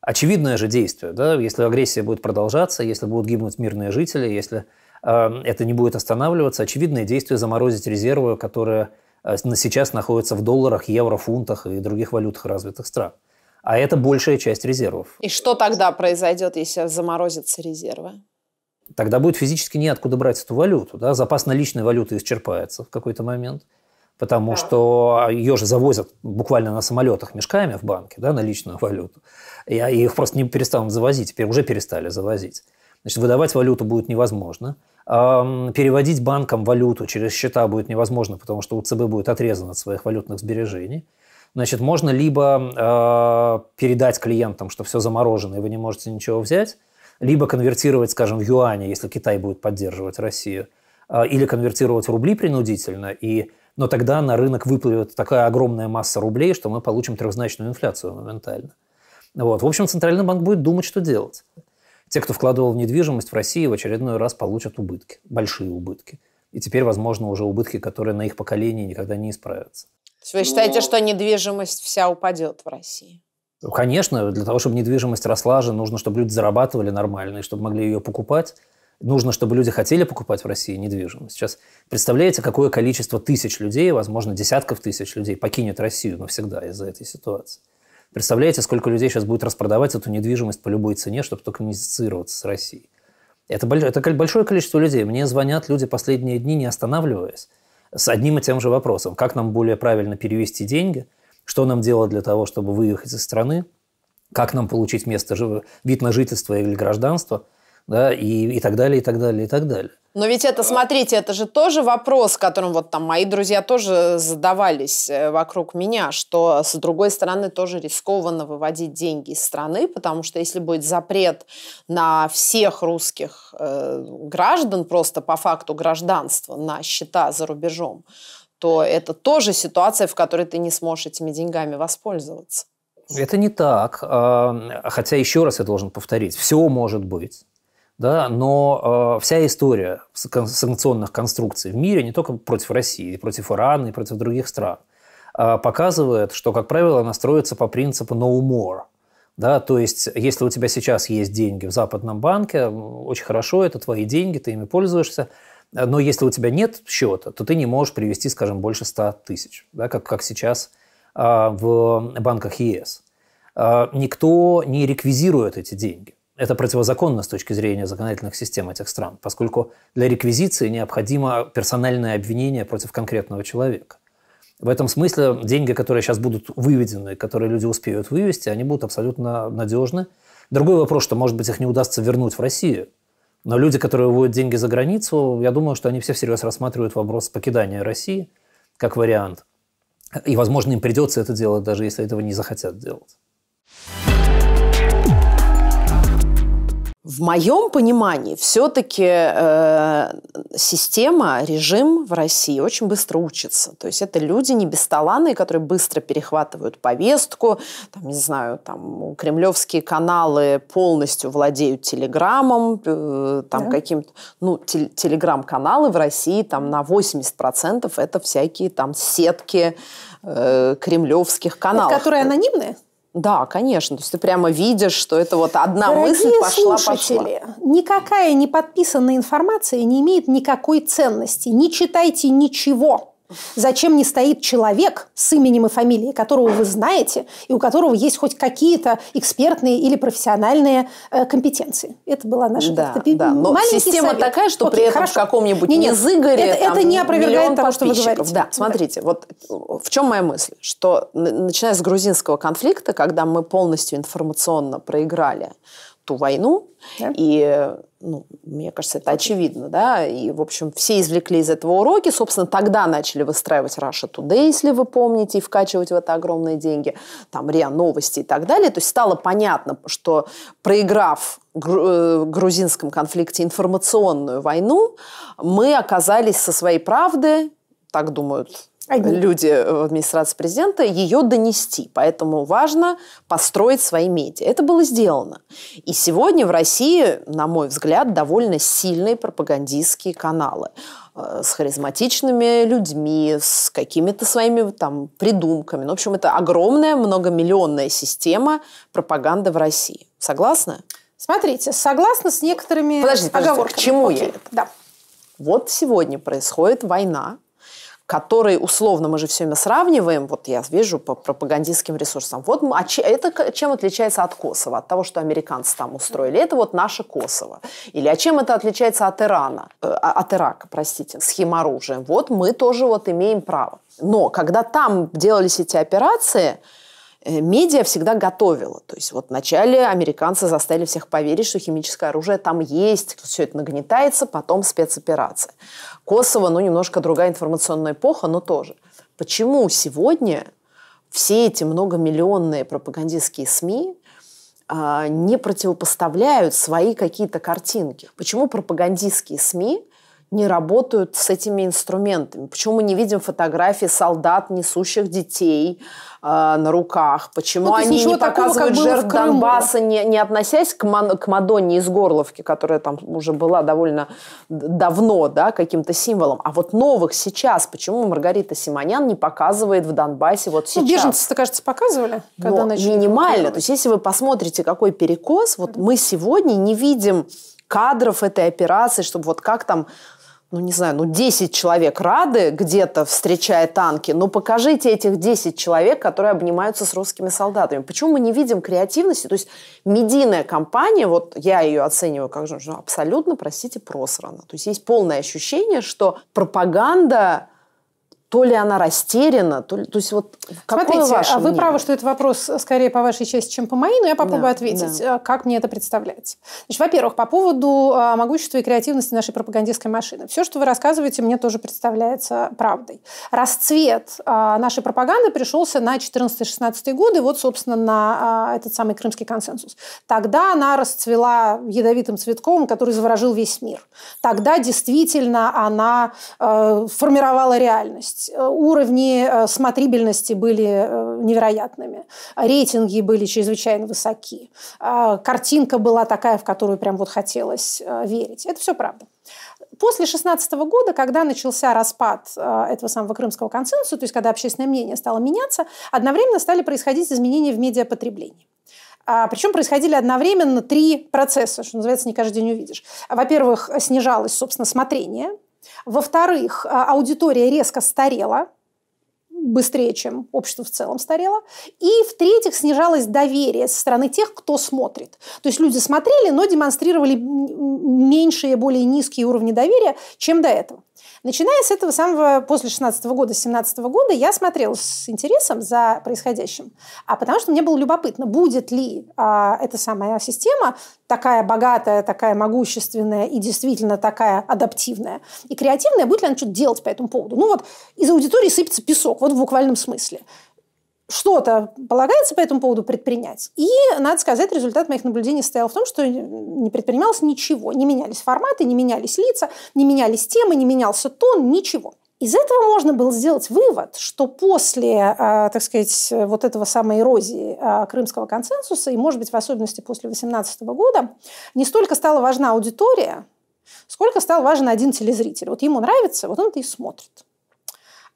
Очевидное же действие, да, если агрессия будет продолжаться, если будут гибнуть мирные жители, если а, это не будет останавливаться, очевидное действие заморозить резервы, которые Э, сейчас находятся в долларах, евро, фунтах и других валютах развитых стран. А это большая часть резервов. И что тогда произойдет, если заморозятся резервы? Тогда будет физически неоткуда брать эту валюту. Да? Запас наличной валюты исчерпается в какой-то момент, потому да. что ее же завозят буквально на самолетах мешками в банке, да, наличную валюту. А, и их просто не перестанут завозить, теперь уже перестали завозить. Значит, выдавать валюту будет невозможно. Переводить банкам валюту через счета будет невозможно, потому что УЦБ будет отрезан от своих валютных сбережений. Значит, можно либо а, передать клиентам, что все заморожено, и вы не можете ничего взять, либо конвертировать, скажем, в юане, если Китай будет поддерживать Россию, а, или конвертировать в рубли принудительно, и, но тогда на рынок выплывет такая огромная масса рублей, что мы получим трехзначную инфляцию моментально. Вот. В общем, Центральный банк будет думать, что делать. Те, кто вкладывал в недвижимость в России, в очередной раз получат убытки, большие убытки. И теперь, возможно, уже убытки, которые на их поколении никогда не исправятся. То есть вы считаете, Но... Ну. что недвижимость вся упадет в России? Ну, конечно, для того, чтобы недвижимость росла же, нужно, чтобы люди зарабатывали нормально и чтобы могли ее покупать. Нужно, чтобы люди хотели покупать в России недвижимость. Сейчас представляете, какое количество тысяч людей, возможно, десятков тысяч людей покинет Россию навсегда из-за этой ситуации. Представляете, сколько людей сейчас будет распродавать эту недвижимость по любой цене, чтобы только не ассоциироваться с Россией. Это, это большое количество людей. Мне звонят люди последние дни, не останавливаясь, с одним и тем же вопросом. Как нам более правильно перевести деньги? Что нам делать для того, чтобы выехать из страны? Как нам получить место, вид на жительство или гражданство – да, и, и так далее, и так далее, и так далее. Но ведь это, смотрите, это же тоже вопрос, которым вот там мои друзья тоже задавались э, вокруг меня, что с другой стороны тоже рискованно выводить деньги из страны, потому что если будет запрет на всех русских э, граждан, просто по факту гражданства, на счета за рубежом, то это тоже ситуация, в которой ты не сможешь этими деньгами воспользоваться. Это не так. А, хотя, еще раз я должен повторить, все может быть. Да, но э, вся история санкционных конструкций в мире, не только против России, и против Ирана, и против других стран, э, показывает, что, как правило, она строится по принципу «no more». Да, то есть, если у тебя сейчас есть деньги в западном банке, очень хорошо, это твои деньги, ты ими пользуешься, но если у тебя нет счета, то ты не можешь привести, скажем, больше 100 тысяч, да, как, как сейчас э, в банках ЕС. Э, а, никто не реквизирует эти деньги. Это противозаконно с точки зрения законодательных систем этих стран, поскольку для реквизиции необходимо персональное обвинение против конкретного человека. В этом смысле деньги, которые сейчас будут выведены, которые люди успеют вывести, они будут абсолютно надежны. Другой вопрос, что, может быть, их не удастся вернуть в Россию. Но люди, которые выводят деньги за границу, я думаю, что они все всерьез рассматривают вопрос покидания России как вариант. И, возможно, им придется это делать, даже если этого не захотят делать. В моем понимании все-таки э, система, режим в России очень быстро учится. То есть это люди не бесталанные, которые быстро перехватывают повестку. Там, не знаю, там кремлевские каналы полностью владеют телеграммом, э, там да. каким-то... Ну, тел- телеграм-каналы в России там на 80% это всякие там сетки э, кремлевских каналов. Это которые анонимные? Да, конечно. То есть ты прямо видишь, что это вот одна Дорогие мысль пошла, слушатели, пошла. Никакая неподписанная информация не имеет никакой ценности. Не читайте ничего. Зачем не стоит человек с именем и фамилией, которого вы знаете, и у которого есть хоть какие-то экспертные или профессиональные э, компетенции? Это была наша да, так, да. Но система совет. такая, что Окей, при этом хорошо. в каком-нибудь не, не Зыгоре... Это, там, это не опровергает того, что вы говорите. Да, смотрите, да. вот э, в чем моя мысль, что начиная с грузинского конфликта, когда мы полностью информационно проиграли, эту войну. Да. И, ну, мне кажется, это очевидно, да. И, в общем, все извлекли из этого уроки. Собственно, тогда начали выстраивать Russia Today, если вы помните, и вкачивать в это огромные деньги. Там РИА Новости и так далее. То есть стало понятно, что проиграв э, грузинском конфликте информационную войну, мы оказались со своей правды, так думают Одни. люди э, в администрации президента, ее донести. Поэтому важно построить свои медиа. Это было сделано. И сегодня в России, на мой взгляд, довольно сильные пропагандистские каналы э, с харизматичными людьми, с какими-то своими там придумками. Ну, в общем, это огромная многомиллионная система пропаганды в России. Согласна? Смотрите, согласна с некоторыми Подождите, подожди, оговорками. К чему Окей. я Да. Вот сегодня происходит война который, условно, мы же все время сравниваем, вот я вижу по пропагандистским ресурсам, вот а это чем отличается от Косово, от того, что американцы там устроили, это вот наше Косово. Или а чем это отличается от Ирана, э, а, от Ирака, простите, с химоружием, вот мы тоже вот имеем право. Но когда там делались эти операции, Э, медиа всегда готовила. То есть вот вначале американцы заставили всех поверить, что химическое оружие там есть, все это нагнетается, потом спецоперация. Косово, ну, немножко другая информационная эпоха, но тоже. Почему сегодня все эти многомиллионные пропагандистские СМИ а, не противопоставляют свои какие-то картинки? Почему пропагандистские СМИ не работают с этими инструментами? Почему мы не видим фотографии солдат, несущих детей э, на руках? Почему ну, они не показывают такого, жертв Донбасса, не, не относясь к, Ман, к Мадонне из Горловки, которая там уже была довольно давно да, каким-то символом? А вот новых сейчас, почему Маргарита Симонян не показывает в Донбассе вот ну, сейчас? Ну, беженцы-то, кажется, показывали, когда Но начали. Минимально. То есть, если вы посмотрите, какой перекос, вот mm-hmm. мы сегодня не видим кадров этой операции, чтобы вот как там ну не знаю, ну 10 человек рады где-то, встречая танки, но ну, покажите этих 10 человек, которые обнимаются с русскими солдатами. Почему мы не видим креативности? То есть медийная компания, вот я ее оцениваю как же абсолютно, простите, просрана. То есть есть полное ощущение, что пропаганда то ли она растеряна, то, ли, то есть вот Смотрите, ваше а вы мнение? правы, что это вопрос скорее по вашей части, чем по моей, но я попробую да, ответить, да. Э, как мне это представляется. Значит, во-первых, по поводу а, могущества и креативности нашей пропагандистской машины. Все, что вы рассказываете, мне тоже представляется правдой. Расцвет а, нашей пропаганды пришелся на 14-16 годы, вот, собственно, на а, этот самый крымский консенсус. Тогда она расцвела ядовитым цветком, который заворожил весь мир. Тогда действительно она э, формировала реальность есть э, уровни э, смотрибельности были э, невероятными, рейтинги были чрезвычайно высоки, а картинка была такая, в которую прям вот хотелось верить. Это все правда. После 2016 года, когда начался распад этого самого крымского консенсуса, то есть когда общественное мнение стало меняться, одновременно стали происходить изменения в медиапотреблении. А, Причем происходили одновременно три процесса, что называется, не каждый день увидишь. Во-первых, снижалось, собственно, смотрение, во-вторых, а, аудитория резко старела, быстрее, чем общество в целом старело. И, в-третьих, снижалось доверие со стороны тех, кто смотрит. То есть люди смотрели, но демонстрировали меньшие, более низкие уровни доверия, чем до этого. Начиная с этого самого, после 16 -го года, 17 -го года, я смотрела с интересом за происходящим. А потому что мне было любопытно, будет ли а, эта самая система такая богатая, такая могущественная и действительно такая адаптивная и креативная, будет ли она что-то делать по этому поводу. Ну вот из аудитории сыпется песок, вот в буквальном смысле что-то полагается по этому поводу предпринять. И, надо сказать, результат моих наблюдений состоял в том, что не предпринималось ничего. Не менялись форматы, не менялись лица, не менялись темы, не менялся тон, ничего. Из этого можно было сделать вывод, что после, а, так сказать, вот этого самой эрозии а, крымского консенсуса, и, может быть, в особенности после 2018 года, не столько стала важна аудитория, сколько стал важен один телезритель. Вот ему нравится, вот он это и смотрит.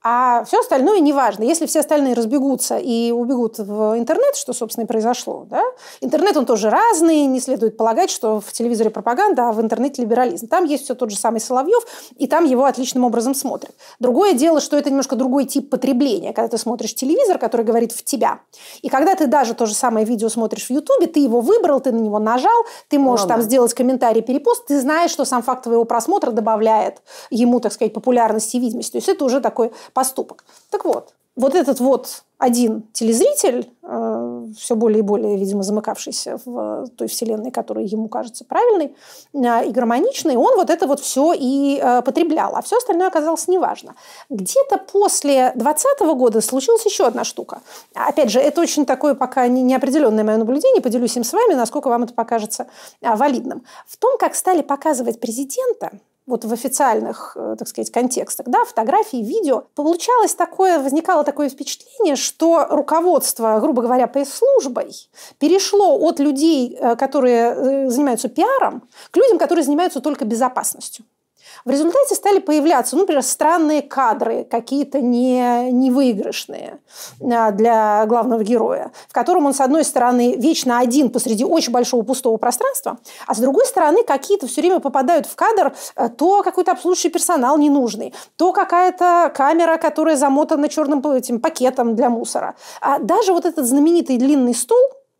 А все остальное неважно. Если все остальные разбегутся и убегут в интернет, что, собственно, и произошло, да? интернет, он тоже разный, не следует полагать, что в телевизоре пропаганда, а в интернете либерализм. Там есть все тот же самый Соловьев, и там его отличным образом смотрят. Другое дело, что это немножко другой тип потребления, когда ты смотришь телевизор, который говорит в тебя. И когда ты даже то же самое видео смотришь в Ютубе, ты его выбрал, ты на него нажал, ты можешь ну, там да. сделать комментарий, перепост, ты знаешь, что сам факт твоего просмотра добавляет ему, так сказать, популярности и видимости. То есть это уже такой поступок. Так вот, вот этот вот один телезритель, э, все более и более, видимо, замыкавшийся в той вселенной, которая ему кажется правильной э, и гармоничной, он вот это вот все и э, потреблял, а все остальное оказалось неважно. Где-то после 2020 года случилась еще одна штука. Опять же, это очень такое пока неопределенное мое наблюдение, поделюсь им с вами, насколько вам это покажется валидным. В том, как стали показывать президента, вот в официальных, э, так сказать, контекстах, да, фотографии, видео, получалось такое, возникало такое впечатление, что руководство, грубо говоря, пресс-службой перешло от людей, э, которые э, занимаются пиаром, к людям, которые занимаются только безопасностью. В результате стали появляться, ну, например, странные кадры, какие-то не, невыигрышные а, для главного героя, в котором он, с одной стороны, вечно один посреди очень большого пустого пространства, а с другой стороны, какие-то все время попадают в кадр э, то какой-то обслуживающий персонал ненужный, то какая-то камера, которая замотана черным этим пакетом для мусора. А даже вот этот знаменитый длинный стул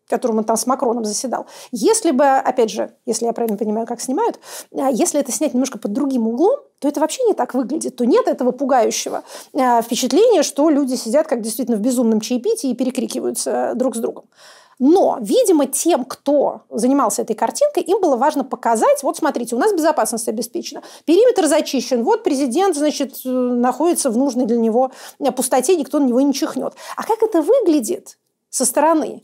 которым он там с Макроном заседал. Если бы, опять же, если я правильно понимаю, как снимают, э, если это снять немножко под другим углом, то это вообще не так выглядит, то нет этого пугающего э, впечатления, что люди сидят как действительно в безумном чаепитии и перекрикиваются э, друг с другом. Но, видимо, тем, кто занимался этой картинкой, им было важно показать, вот смотрите, у нас безопасность обеспечена, периметр зачищен, вот президент, значит, находится в нужной для него пустоте, никто на него не чихнет. А как это выглядит со стороны?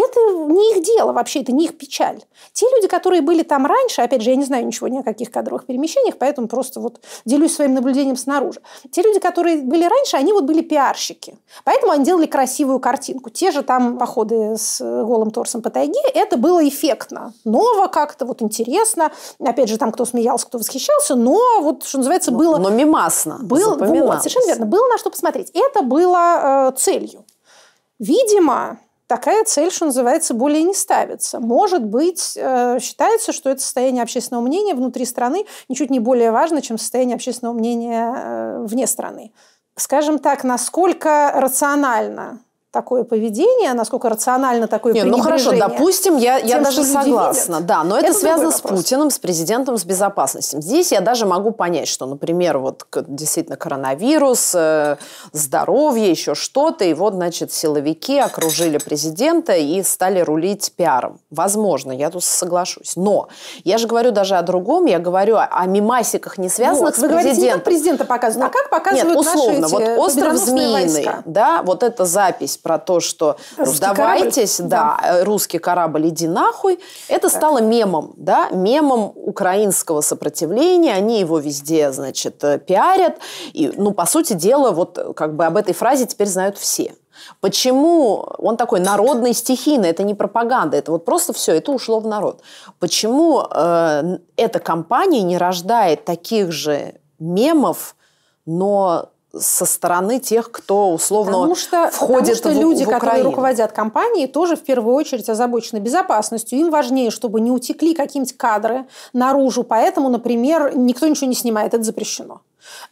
это не их дело вообще, это не их печаль. Те люди, которые были там раньше, опять же, я не знаю ничего ни о каких кадровых перемещениях, поэтому просто вот делюсь своим наблюдением снаружи. Те люди, которые были раньше, они вот были пиарщики. Поэтому они делали красивую картинку. Те же там походы с э, голым торсом по тайге, это было эффектно. Ново как-то, вот интересно. Опять же, там кто смеялся, кто восхищался, но вот, что называется, но, было... Но мимасно. Был, вот, совершенно верно. Было на что посмотреть. Это было э, целью. Видимо, такая цель, что называется, более не ставится. Может быть, э, считается, что это состояние общественного мнения внутри страны ничуть не более важно, чем состояние общественного мнения э, вне страны. Скажем так, насколько рационально такое поведение, насколько рационально такое Нет, Ну хорошо, допустим, я, тем, я даже согласна, видят, да, но это, это связано с Путиным, с президентом, с безопасностью. Здесь я даже могу понять, что, например, вот действительно коронавирус, э, здоровье, еще что-то, и вот, значит, силовики окружили президента и стали рулить пиаром. Возможно, я тут соглашусь. Но я же говорю даже о другом, я говорю о, о мимасиках, не связанных вот, ну, с вы президентом. говорите, не как президента показывают, а как показывают Нет, условно, наши вот остров Змеиный, войска. да, вот эта запись про то, что русский сдавайтесь, Да, да, э, русский корабль, иди нахуй, это так. стало мемом, да, мемом украинского сопротивления, они его везде, значит, э, пиарят, и, ну, по сути дела, вот э, как бы об этой фразе теперь знают все. Почему он такой народный, стихийный? Это не пропаганда, это вот просто все, это ушло в народ. Почему э, эта компания не рождает таких же мемов, но со стороны тех, кто условно потому что, входит потому что в, люди, в которые руководят компанией, тоже в первую очередь озабочены безопасностью. Им важнее, чтобы не утекли какие-нибудь кадры наружу. Поэтому, например, никто ничего не снимает, это запрещено.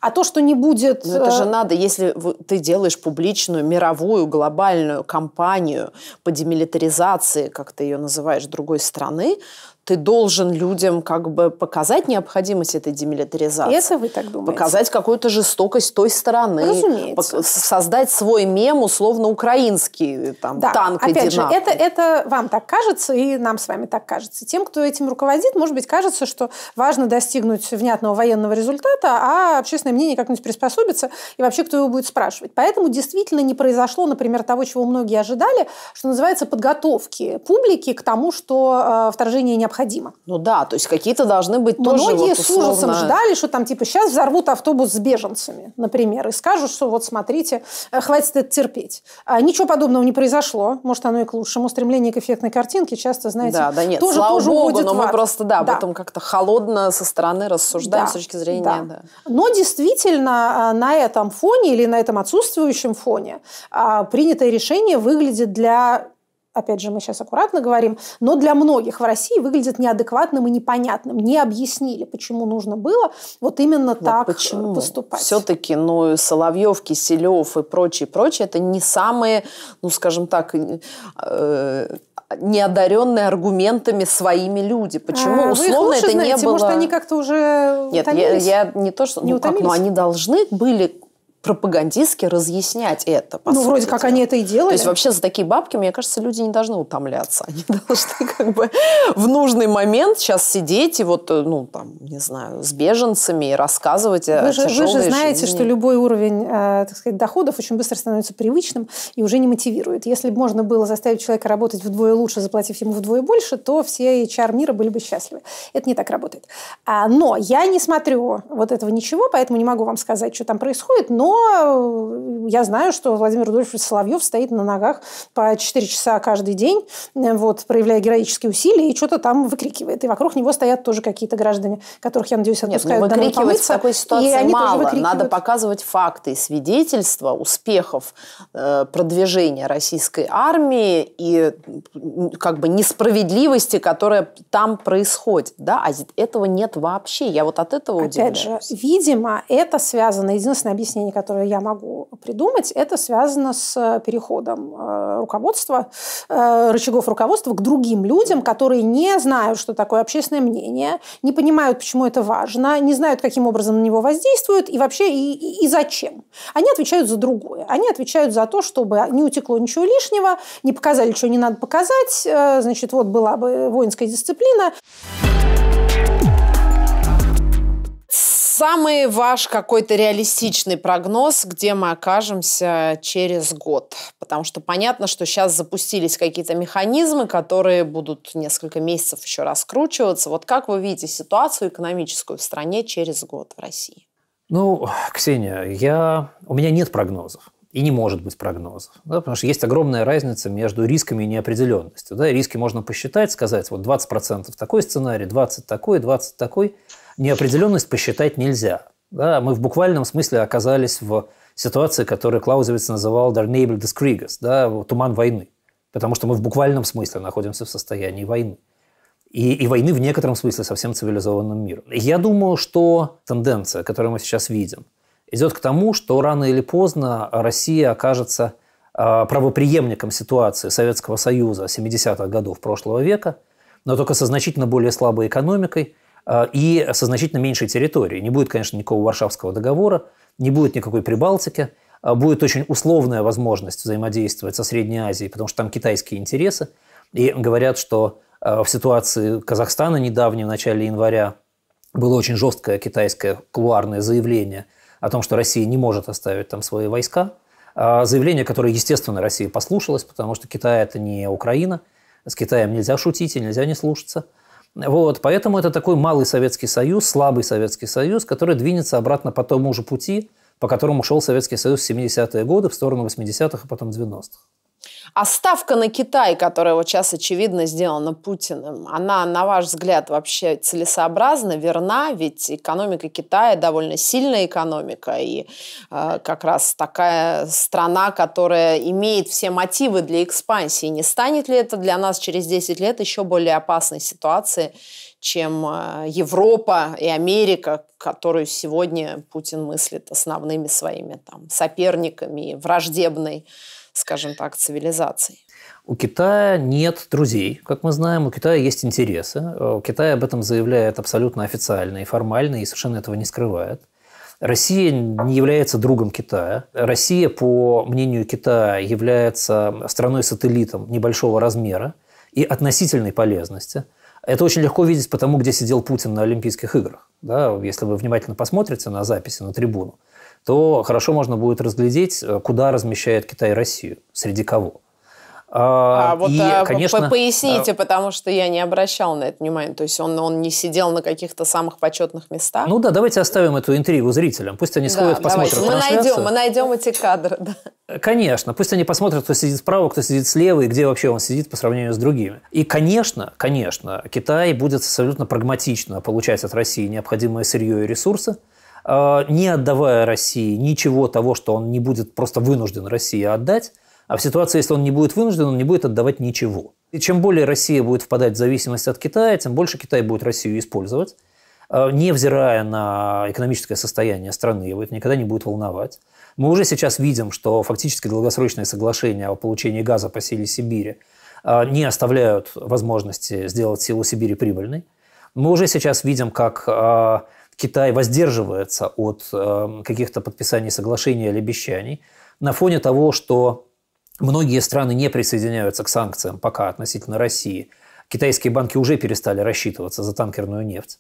А то, что не будет... Но ну, это же э, надо, если ты делаешь публичную, мировую, глобальную кампанию по демилитаризации, как ты ее называешь, другой страны, ты должен людям как бы показать необходимость этой демилитаризации. Если вы так думаете? Показать какую-то жестокость той стороны. Разумеется. Создать свой мем, условно, украинский, там, да. танк Опять же, это, это вам так кажется, и нам с вами так кажется. Тем, кто этим руководит, может быть, кажется, что важно достигнуть внятного военного результата, а общественное мнение как-нибудь приспособится, и вообще кто его будет спрашивать. Поэтому действительно не произошло, например, того, чего многие ожидали, что называется подготовки публики к тому, что э, вторжение необходимо необходимо. Ну да, то есть какие-то должны быть Многие тоже Многие вот условно... с ужасом ждали, что там типа сейчас взорвут автобус с беженцами, например, и скажут, что вот смотрите, э, хватит это терпеть. А, ничего подобного не произошло. Может, оно и к лучшему. Стремление к эффектной картинке часто, знаете, да, да, нет, тоже, слава тоже богу, уходит но мы просто, да, да, об этом как-то холодно со стороны рассуждаем да, с точки зрения... Да. Да. Но действительно а, на этом фоне или на этом отсутствующем фоне а, принятое решение выглядит для опять же, мы сейчас аккуратно говорим, но для многих в России выглядит неадекватным и непонятным. Не объяснили, почему нужно было вот именно вот так э, почему? поступать. Все-таки, ну, Соловьев, Киселев и прочие, прочие, это не самые, ну, скажем так, э, неодаренные аргументами своими люди. Почему а, ну, условно это знаете? не было? Может, они как-то уже Нет, я, я не то, что... Не ну, как, ну, они должны были пропагандистски разъяснять это. ну, сути, вроде как дела. они это и делают. То есть вообще за такие бабки, мне кажется, люди не должны утомляться. Они должны как бы в нужный момент сейчас сидеть и вот, э, ну, там, не знаю, с беженцами и рассказывать вы о же, Вы же знаете, жизни. что любой уровень, э, так сказать, доходов очень быстро становится привычным и уже не мотивирует. Если бы можно было заставить человека работать вдвое лучше, заплатив ему вдвое больше, то все HR мира были бы счастливы. Это не так работает. А, но я не смотрю вот этого ничего, поэтому не могу вам сказать, что там происходит, но Э, я знаю, что Владимир Рудольфович Соловьев стоит на ногах по 4 часа каждый день, э, вот, проявляя героические усилия, и что-то там выкрикивает. И вокруг него стоят тоже какие-то граждане, которых, я надеюсь, отпускают Нет, ну, выкрикивать домой помыться, в такой ситуации и они мало. Надо показывать факты, свидетельства успехов э, продвижения российской армии и как бы несправедливости, которая там происходит. Да? А этого нет вообще. Я вот от этого Опять удивляюсь. Опять же, видимо, это связано, единственное объяснение, которые я могу придумать, это связано с э, переходом э, руководства, э, рычагов руководства к другим людям, которые не знают, что такое общественное мнение, не понимают, почему это важно, не знают, каким образом на него воздействуют и вообще и, и, и зачем. Они отвечают за другое. Они отвечают за то, чтобы не утекло ничего лишнего, не показали, что не надо показать, значит, вот была бы воинская дисциплина. Дисциплина. Самый ваш какой-то реалистичный прогноз, где мы окажемся через год? Потому что понятно, что сейчас запустились какие-то механизмы, которые будут несколько месяцев еще раскручиваться. Вот как вы видите ситуацию экономическую в стране через год в России? Ну, Ксения, я... у меня нет прогнозов и не может быть прогнозов. Да, потому что есть огромная разница между рисками и неопределенностью. Да, риски можно посчитать, сказать, вот 20% такой сценарий, 20% такой, 20% такой неопределенность посчитать нельзя. Да, мы в буквальном смысле оказались в ситуации, которую Клаузевиц называл «der Nebel des Krieges», да, «туман войны», потому что мы в буквальном смысле находимся в состоянии войны. И, и войны в некотором смысле со всем цивилизованным миром. Я думаю, что тенденция, которую мы сейчас видим, идет к тому, что рано или поздно Россия окажется а, правоприемником ситуации Советского Союза 70-х годов прошлого века, но только со значительно более слабой экономикой – а, и со значительно меньшей территорией. Не будет, конечно, никакого Варшавского договора, не будет никакой Прибалтики, а, будет очень условная возможность взаимодействовать со Средней Азией, потому что там китайские интересы. И говорят, что а, в ситуации Казахстана недавней, в начале января, было очень жесткое китайское кулуарное заявление о том, что Россия не может оставить там свои войска. Заявление, которое, естественно, Россия послушалась, потому что Китай – это не Украина. С Китаем нельзя шутить и нельзя не слушаться – вот, поэтому это такой малый Советский Союз, слабый Советский Союз, который двинется обратно по тому же пути, по которому шел Советский Союз в 70-е годы, в сторону 80-х, а потом 90-х. А ставка на Китай, которая вот сейчас очевидно сделана Путиным, она, на ваш взгляд, вообще целесообразна, верна? Ведь экономика Китая довольно сильная экономика, и э, как раз такая страна, которая имеет все мотивы для экспансии. Не станет ли это для нас через 10 лет еще более опасной ситуации, чем а, Европа и Америка, которую сегодня Путин мыслит основными своими там, соперниками, враждебной скажем так, цивилизаций. У Китая нет друзей, как мы знаем, у Китая есть интересы. У э, Китая об этом заявляет абсолютно официально и формально, и совершенно этого не скрывает. Россия не является другом Китая. Россия, по мнению Китая, является страной-сателлитом небольшого размера и относительной полезности. Это очень легко видеть потому, где сидел Путин на Олимпийских играх. Да, если вы внимательно посмотрите на записи, на трибуну, то хорошо можно будет разглядеть, э, куда размещает Китай Россию, среди кого. А, а и, вот а, конечно, поясните, а... потому что я не обращал на это внимания. То есть он, он не сидел на каких-то самых почетных местах. Ну да, давайте оставим эту интригу зрителям. Пусть они сходят, да, посмотрят Мы найдем, мы найдем эти кадры. Да. Э, конечно, пусть они посмотрят, кто сидит справа, кто сидит слева и где вообще он сидит по сравнению с другими. И, конечно, конечно, Китай будет абсолютно прагматично получать от России необходимое сырье и ресурсы. Э, не отдавая России ничего того, что он не будет просто вынужден России отдать, а в ситуации, если он не будет вынужден, он не будет отдавать ничего. И чем более Россия будет впадать в зависимость от Китая, тем больше Китай будет Россию использовать, э, невзирая на экономическое состояние страны, его это никогда не будет волновать. Мы уже сейчас видим, что фактически долгосрочные соглашения о получении газа по силе Сибири э, не оставляют возможности сделать силу Сибири прибыльной. Мы уже сейчас видим, как Китай воздерживается от эм, каких-то подписаний соглашений или обещаний на фоне того, что многие страны не присоединяются к санкциям пока относительно России. Китайские банки уже перестали рассчитываться за танкерную нефть.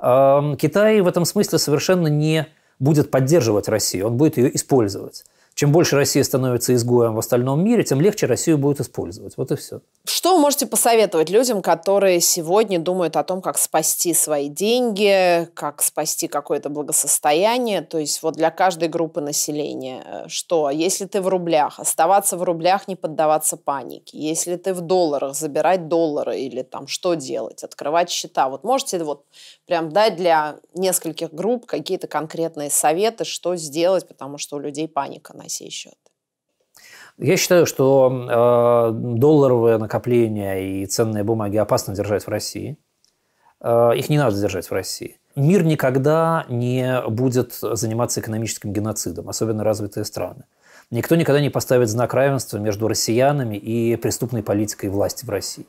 Эм, Китай в этом смысле совершенно не будет поддерживать Россию, он будет ее использовать. Чем больше Россия становится изгоем в остальном мире, тем легче Россию будет использовать. Вот и все. Что вы можете посоветовать людям, которые сегодня думают о том, как спасти свои деньги, как спасти какое-то благосостояние? То есть вот для каждой группы населения, э, что если ты в рублях, оставаться в рублях, не поддаваться панике. Если ты в долларах, забирать доллары или там что делать, открывать счета. Вот можете вот прям дать для нескольких групп какие-то конкретные советы, что сделать, потому что у людей паника на сей счет. Я считаю, что э, долларовые накопления и ценные бумаги опасно держать в России. Э, их не надо держать в России. Мир никогда не будет заниматься экономическим геноцидом, особенно развитые страны. Никто никогда не поставит знак равенства между россиянами и преступной политикой власти в России.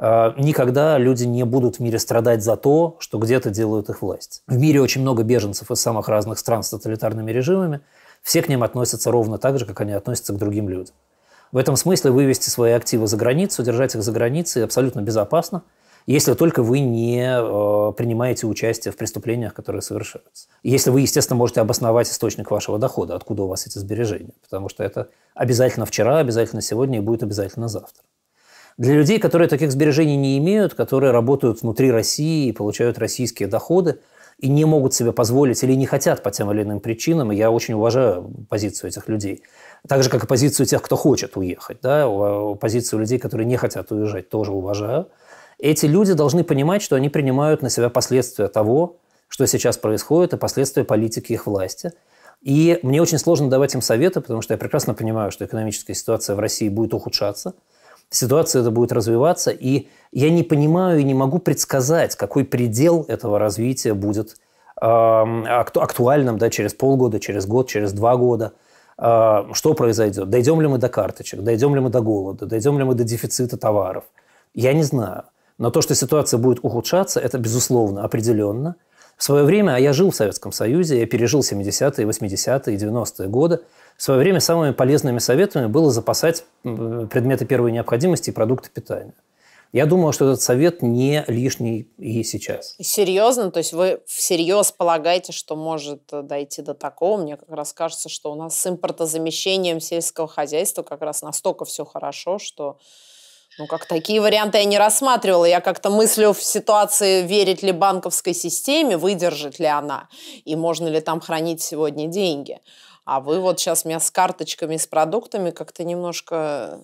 Э, никогда люди не будут в мире страдать за то, что где-то делают их власть. В мире очень много беженцев из самых разных стран с тоталитарными режимами все к ним относятся ровно так же, как они относятся к другим людям. В этом смысле вывести свои активы за границу, держать их за границей абсолютно безопасно, если только вы не э, принимаете участие в преступлениях, которые совершаются. Если вы, естественно, можете обосновать источник вашего дохода, откуда у вас эти сбережения, потому что это обязательно вчера, обязательно сегодня и будет обязательно завтра. Для людей, которые таких сбережений не имеют, которые работают внутри России и получают российские доходы – и не могут себе позволить или не хотят по тем или иным причинам. И я очень уважаю позицию этих людей. Так же, как и позицию тех, кто хочет уехать. Да? Позицию людей, которые не хотят уезжать, тоже уважаю. Эти люди должны понимать, что они принимают на себя последствия того, что сейчас происходит, и последствия политики их власти. И мне очень сложно давать им советы, потому что я прекрасно понимаю, что экономическая ситуация в России будет ухудшаться – ситуация это будет развиваться, и я не понимаю и не могу предсказать, какой предел этого развития будет эм, акту- актуальным да, через полгода, через год, через два года. Э, что произойдет? Дойдем ли мы до карточек? Дойдем ли мы до голода? Дойдем ли мы до дефицита товаров? Я не знаю. Но то, что ситуация будет ухудшаться, это, безусловно, определенно. В свое время, а я жил в Советском Союзе, я пережил 70-е, 80-е, 90-е годы, в свое время самыми полезными советами было запасать предметы первой необходимости и продукты питания. Я думаю, что этот совет не лишний и сейчас. Серьезно? То есть вы всерьез полагаете, что может э, дойти до такого? Мне как раз кажется, что у нас с импортозамещением сельского хозяйства как раз настолько все хорошо, что ну, как такие варианты я не рассматривала. Я как-то мыслю в ситуации, верит ли банковской системе, выдержит ли она, и можно ли там хранить сегодня деньги. А вы вот сейчас меня с карточками, с продуктами как-то немножко э,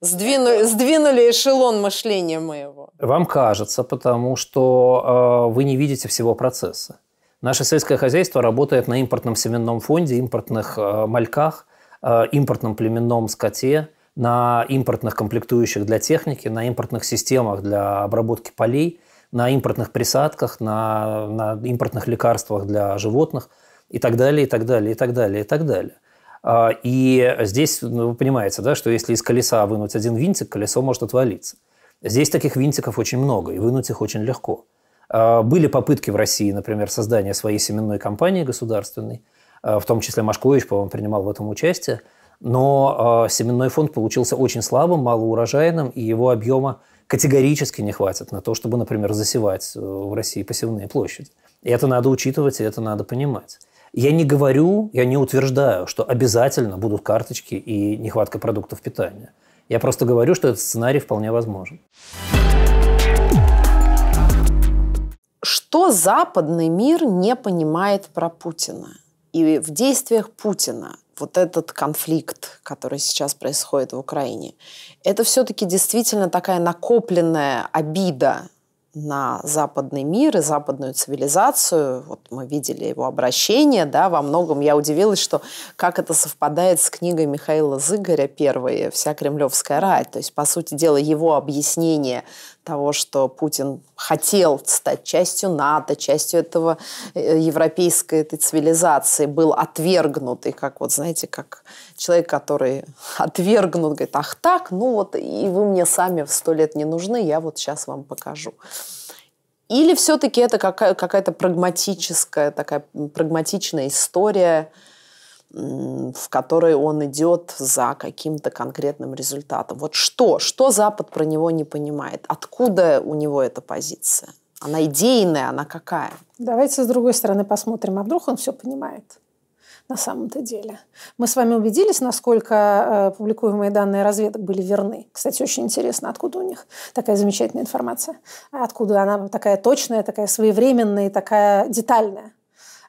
сдвинули, сдвинули эшелон мышления моего. Вам кажется, потому что э, вы не видите всего процесса. Наше сельское хозяйство работает на импортном семенном фонде, импортных э, мальках, э, импортном племенном скоте, на импортных комплектующих для техники, на импортных системах для обработки полей, на импортных присадках, на, на импортных лекарствах для животных – и так далее, и так далее, и так далее, и так далее. А, и здесь, ну, вы да, что если из колеса вынуть один винтик, колесо может отвалиться. Здесь таких винтиков очень много, и вынуть их очень легко. А, были попытки в России, например, создания своей семенной компании государственной, а, в том числе Машкович, по-моему, принимал в этом участие, но семенной фонд получился очень слабым, малоурожайным, и его объема категорически не хватит на то, чтобы, например, засевать э, в России посевные площади. И это надо учитывать, и это надо понимать. Я не говорю, я не утверждаю, что обязательно будут карточки и нехватка продуктов питания. Я просто говорю, что этот сценарий вполне возможен. Что западный мир не понимает про Путина? И в действиях Путина вот этот конфликт, который сейчас происходит в Украине, это все-таки действительно такая накопленная обида на западный мир и западную цивилизацию. Вот мы видели его обращение, да, во многом я удивилась, что как это совпадает с книгой Михаила Зыгоря первой «Вся кремлевская рать». То есть, по сути дела, его объяснение того, что Путин хотел стать частью НАТО, частью этого э, европейской этой цивилизации, был отвергнут. И как вот, знаете, как человек, который отвергнут, говорит, ах так, ну вот и вы мне сами в сто лет не нужны, я вот сейчас вам покажу. Или все-таки это какая- какая-то прагматическая, такая прагматичная история – в которой он идет за каким-то конкретным результатом. Вот что? Что Запад про него не понимает? Откуда у него эта позиция? Она идейная, она какая? Давайте с другой стороны посмотрим, а вдруг он все понимает на самом-то деле. Мы с вами убедились, насколько э, публикуемые данные разведок были верны. Кстати, очень интересно, откуда у них такая замечательная информация, откуда она такая точная, такая своевременная и такая детальная.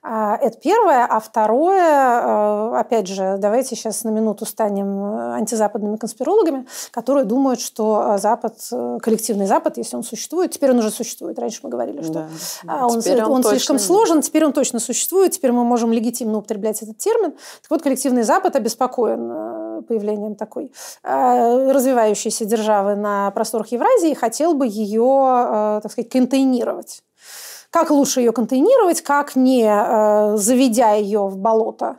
А, это первое. А второе, э, опять же, давайте сейчас на минуту станем э, антизападными конспирологами, которые думают, что э, Запад, коллективный Запад, если он существует, теперь он уже существует. Раньше мы говорили, что да, а, он, он, он точно... слишком сложен, теперь он точно существует, теперь мы можем легитимно употреблять этот термин. Так вот, коллективный Запад обеспокоен появлением такой развивающейся державы на просторах Евразии и хотел бы ее, так сказать, контейнировать. Как лучше ее контейнировать, как не э, заведя ее в болото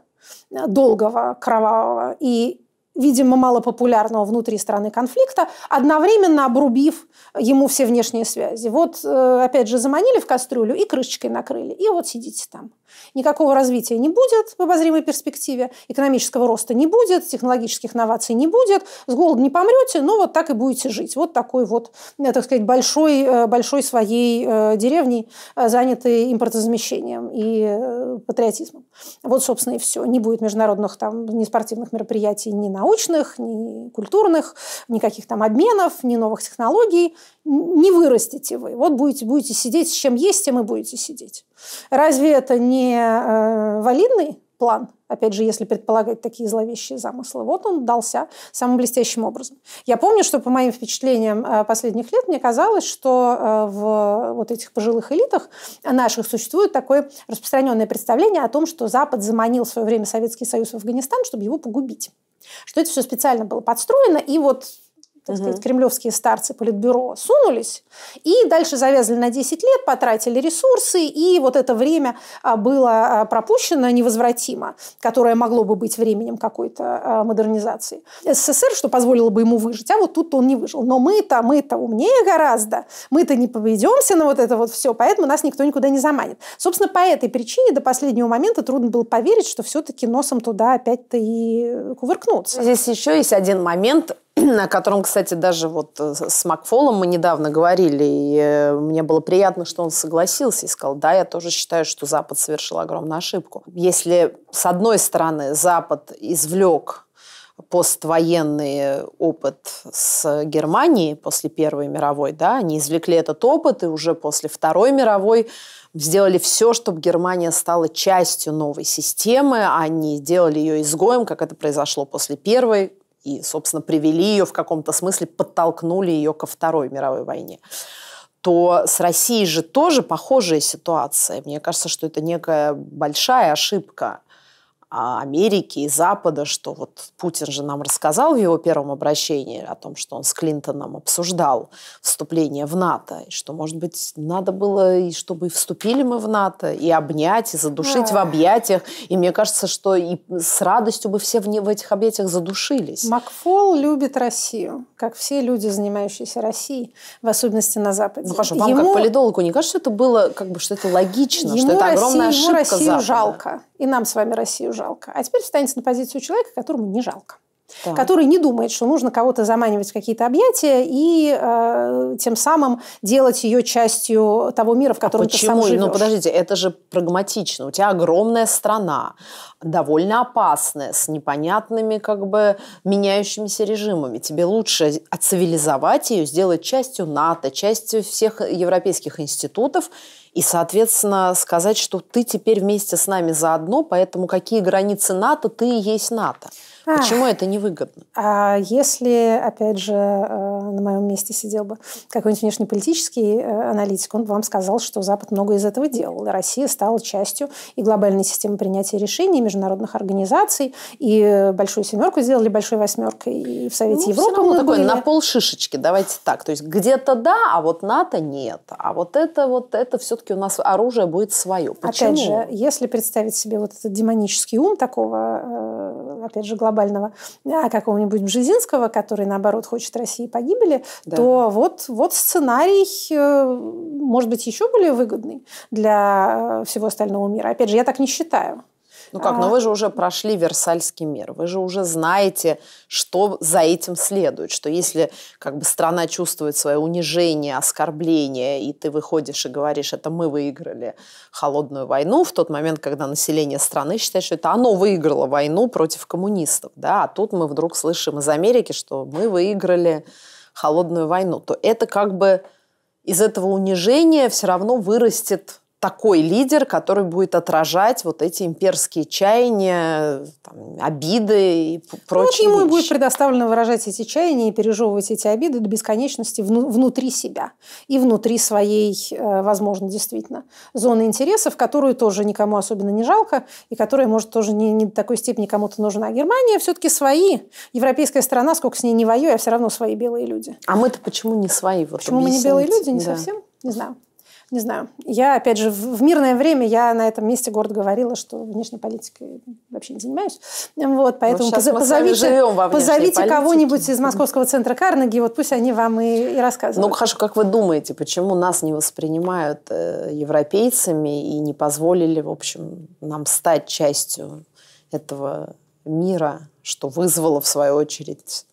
э, долгого, кровавого и видимо, малопопулярного внутри страны конфликта, одновременно обрубив ему все внешние связи. Вот, э, опять же, заманили в кастрюлю и крышечкой накрыли, и вот сидите там никакого развития не будет в обозримой перспективе, экономического роста не будет, технологических новаций не будет, с голода не помрете, но ну, вот так и будете жить. Вот такой вот, э, так сказать, большой, э, большой своей э, деревней, занятой импортозамещением и патриотизмом. Вот, собственно, и все. Не будет международных там ни спортивных мероприятий, ни научных, ни культурных, никаких там обменов, ни новых технологий, не вырастите вы. Вот будете, будете сидеть, с чем есть, тем и будете сидеть. Разве это не э, валидный план? Опять же, если предполагать такие зловещие замыслы. Вот он дался самым блестящим образом. Я помню, что по моим впечатлениям э, последних лет мне казалось, что э, в вот этих пожилых элитах наших существует такое распространенное представление о том, что Запад заманил в свое время Советский Союз в Афганистан, чтобы его погубить. Что это все специально было подстроено, и вот так угу. кремлевские старцы политбюро, сунулись и дальше завязали на 10 лет, потратили ресурсы, и вот это время а, было а, пропущено невозвратимо, которое могло бы быть временем какой-то а, модернизации СССР, что позволило бы ему выжить, а вот тут он не выжил. Но мы-то, мы-то умнее гораздо, мы-то не поведемся на вот это вот все, поэтому нас никто никуда не заманит. Собственно, по этой причине до последнего момента трудно было поверить, что все-таки носом туда опять-то и кувыркнуться. Здесь еще есть один момент, на котором, кстати, даже вот э, с Макфолом мы недавно говорили, и э, мне было приятно, что он согласился и сказал, да, я тоже считаю, что Запад совершил огромную ошибку. Если, с одной стороны, Запад извлек поствоенный опыт с Германией после Первой мировой, да, они извлекли этот опыт и уже после Второй мировой сделали все, чтобы Германия стала частью новой системы, они делали ее изгоем, как это произошло после Первой и, собственно, привели ее в каком-то смысле, подтолкнули ее ко Второй мировой войне то с Россией же тоже похожая ситуация. Мне кажется, что это некая большая ошибка а, Америки и Запада, что вот Путин же нам рассказал в его первом обращении о том, что он с Клинтоном обсуждал вступление в НАТО, и что, может быть, надо было, и чтобы и вступили мы в НАТО, и обнять, и задушить да. в объятиях. И мне кажется, что и с радостью бы все в, не, в этих объятиях задушились. Макфол любит Россию, как все люди, занимающиеся Россией, в особенности на Западе. Ну хорошо, вам ему... как политологу не кажется, что это было, как бы, что это логично, ему что это огромная Россию, ошибка ему Россию Запада? жалко, и нам с вами Россию жалко. А теперь встанется на позицию человека, которому не жалко. Так. который не думает, что нужно кого-то заманивать в какие-то объятия и э, тем самым делать ее частью того мира, в а котором а почему? ты сам живешь. Ну, подождите, это же прагматично. У тебя огромная страна, довольно опасная, с непонятными, как бы, меняющимися режимами. Тебе лучше оцивилизовать ее, сделать частью НАТО, частью всех европейских институтов – и, соответственно, сказать, что ты теперь вместе с нами заодно, поэтому какие границы НАТО, ты и есть НАТО. А, Почему это невыгодно? А если, опять же, э, на моем месте сидел бы какой-нибудь внешнеполитический э, аналитик, он вам сказал, что Запад много из этого делал. Россия стала частью и глобальной системы принятия решений, и международных организаций, и большую семерку сделали большой восьмеркой, и в Совете ну, Европы мы такое на пол шишечки, давайте так. То есть где-то да, а вот НАТО нет. А вот это вот это все-таки у нас оружие будет свое. Почему? Опять же, если представить себе вот этот демонический ум такого, э, опять же, глобального глобального, а какого-нибудь Бжезинского, который, наоборот, хочет России погибели, да. то вот, вот сценарий, э, может быть, еще более выгодный для э, всего остального мира. Опять же, я так не считаю. Ну как, а... но вы же уже прошли Версальский мир, вы же уже знаете, что за этим следует, что если как бы страна чувствует свое унижение, оскорбление, и ты выходишь и говоришь, это мы выиграли холодную войну, в тот момент, когда население страны считает, что это оно выиграло войну против коммунистов, да, а тут мы вдруг слышим из Америки, что мы выиграли холодную войну, то это как бы из этого унижения все равно вырастет такой лидер, который будет отражать вот эти имперские чаяния, там, обиды и прочее, ну, вот ему будет предоставлено выражать эти чаяния и пережевывать эти обиды до бесконечности вну- внутри себя и внутри своей, э, возможно, действительно, зоны интересов, которую тоже никому особенно не жалко и которая, может, тоже не, не до такой степени кому-то нужна. А Германия все-таки свои. Европейская страна, сколько с ней не воюю, а все равно свои белые люди. А мы-то почему не свои? Вот почему объясните. мы не белые люди? Не да. совсем? Не знаю не знаю. Я, опять же, в, в мирное время я на этом месте город говорила, что внешней политикой вообще не занимаюсь. Вот, поэтому вот позовите, позовите кого-нибудь из Московского центра Карнеги, вот пусть они вам и, и рассказывают. Ну, хорошо, как вы думаете, почему нас не воспринимают э, европейцами и не позволили, в общем, нам стать частью этого мира, что вызвало, в свою очередь,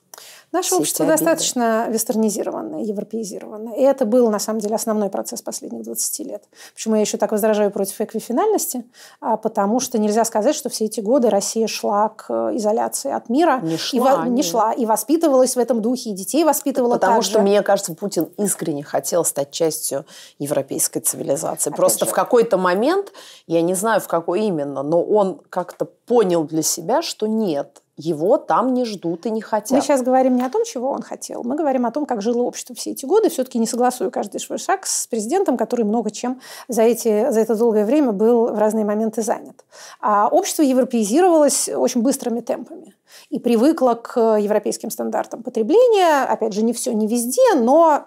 Наше все общество достаточно вестернизированное, европеизированное. И это был, на самом деле, основной процесс последних 20 лет. Почему я еще так возражаю против эквифинальности? А потому что нельзя сказать, что все эти годы Россия шла к э, изоляции от мира. Не шла. И во... не шла. И воспитывалась в этом духе, и детей воспитывала Потому также. что, мне кажется, Путин искренне хотел стать частью европейской цивилизации. Опять Просто же. в какой-то момент, я не знаю, в какой именно, но он как-то понял для себя, что нет, его там не ждут и не хотят. Мы сейчас говорим не о том, чего он хотел, мы говорим о том, как жило общество все эти годы. Все-таки не согласую каждый свой шаг с президентом, который много чем за, эти, за это долгое время был в разные моменты занят. А общество европеизировалось очень быстрыми темпами и привыкло к европейским стандартам потребления. Опять же, не все, не везде, но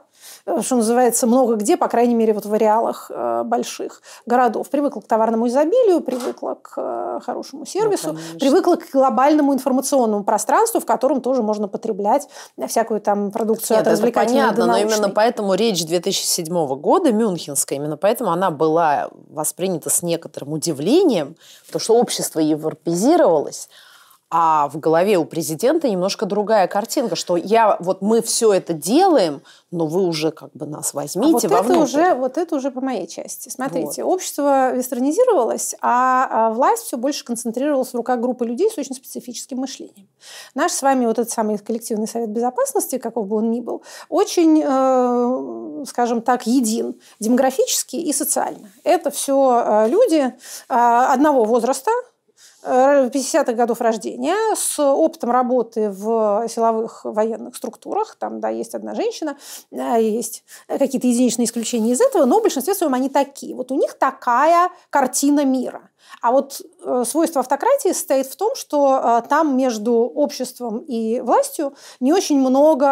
Э, что называется, много где, по крайней мере, вот в ареалах э, больших городов. Привыкла к товарному изобилию, привыкла к э, хорошему ну, сервису, ну, привыкла к глобальному информационному пространству, в котором тоже можно потреблять всякую там продукцию Нет, от развлекательной это понятно, но именно поэтому речь 2007 года мюнхенская, именно поэтому она была воспринята с некоторым удивлением, то, что общество европезировалось, а в голове у президента немножко другая картинка, что я, вот мы все это делаем, но вы уже как бы нас возьмите а вот вовнутрь. это уже Вот это уже по моей части. Смотрите, вот. общество вестернизировалось, а, а власть все больше концентрировалась в руках группы людей с очень специфическим мышлением. Наш с вами вот этот самый коллективный совет безопасности, каков бы он ни был, очень, э, скажем так, един демографически и социально. Это все э, люди э, одного возраста, 50-х э, годов рождения с опытом работы в силовых военных структурах. Там, да, есть одна женщина, э, есть какие-то единичные исключения из этого, но в большинстве своем они такие. Вот у них такая картина мира. А вот э, свойство автократии состоит в том, что э, там между обществом и властью не очень много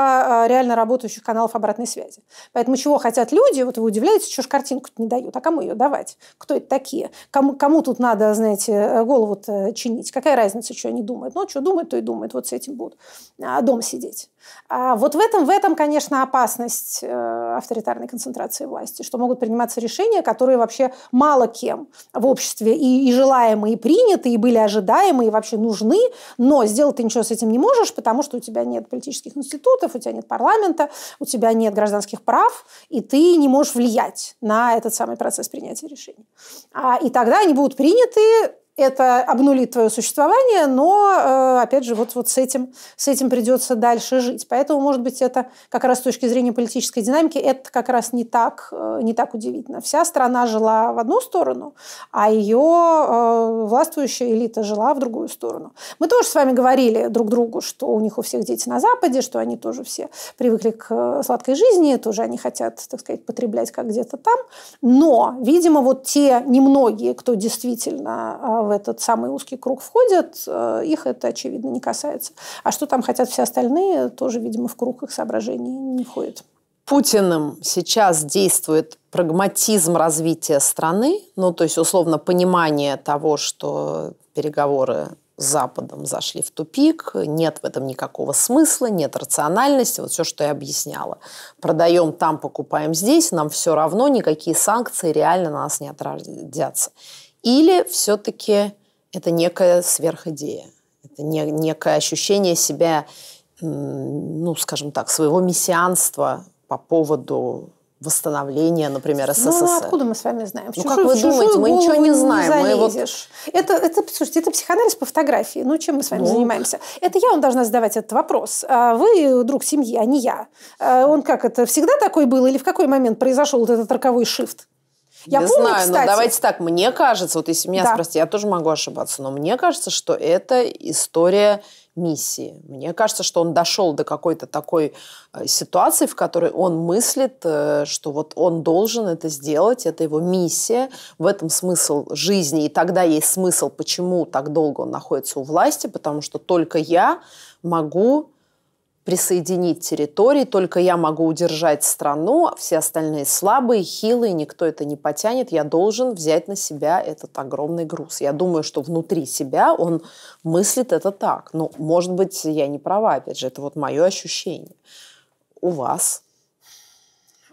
э, реально работающих каналов обратной связи. Поэтому чего хотят люди, вот вы удивляетесь, что ж картинку не дают, а кому ее давать? Кто это такие? Кому, кому тут надо, знаете, голову чинить? Какая разница, что они думают? Ну, что думают, то и думают, вот с этим будут а, дома сидеть. А вот в этом, в этом, конечно, опасность э, авторитарной концентрации власти, что могут приниматься решения, которые вообще мало кем в обществе и, и желаемые, и приняты, и были ожидаемы, и вообще нужны, но сделать ты ничего с этим не можешь, потому что у тебя нет политических институтов, у тебя нет парламента, у тебя нет гражданских прав, и ты не можешь влиять на этот самый процесс принятия решений. А, и тогда они будут приняты это обнулит твое существование, но, э, опять же, вот, вот с, этим, с этим придется дальше жить. Поэтому, может быть, это как раз с точки зрения политической динамики, это как раз не так, э, не так удивительно. Вся страна жила в одну сторону, а ее э, властвующая элита жила в другую сторону. Мы тоже с вами говорили друг другу, что у них у всех дети на Западе, что они тоже все привыкли к сладкой жизни, тоже они хотят, так сказать, потреблять как где-то там. Но, видимо, вот те немногие, кто действительно в этот самый узкий круг входят, э, их это, очевидно, не касается. А что там хотят все остальные, тоже, видимо, в круг их соображений не входит. Путиным сейчас действует прагматизм развития страны, ну, то есть, условно, понимание того, что переговоры с Западом зашли в тупик, нет в этом никакого смысла, нет рациональности, вот все, что я объясняла. Продаем там, покупаем здесь, нам все равно, никакие санкции реально на нас не отразятся. Или все-таки это некая сверхидея, это не, некое ощущение себя, ну, скажем так, своего мессианства по поводу восстановления, например, ну, СССР. Ну, откуда мы с вами знаем? Ну, чужую, как вы думаете, мы ничего не знаем. Не мы вот... это, это, слушайте, это психоанализ по фотографии. Ну, чем мы с вами ну. занимаемся? Это я вам должна задавать этот вопрос. А вы друг семьи, а не я. А он как, это всегда такой был? Или в какой момент произошел вот этот роковой шифт? Я не помню, знаю, кстати, но давайте так, мне кажется, вот если меня да. спросить, я тоже могу ошибаться, но мне кажется, что это история миссии. Мне кажется, что он дошел до какой-то такой э, ситуации, в которой он мыслит, э, что вот он должен это сделать, это его миссия, в этом смысл жизни, и тогда есть смысл, почему так долго он находится у власти, потому что только я могу присоединить территории, только я могу удержать страну, а все остальные слабые, хилые, никто это не потянет, я должен взять на себя этот огромный груз. Я думаю, что внутри себя он мыслит это так. Но, ну, может быть, я не права, опять же, это вот мое ощущение. У вас?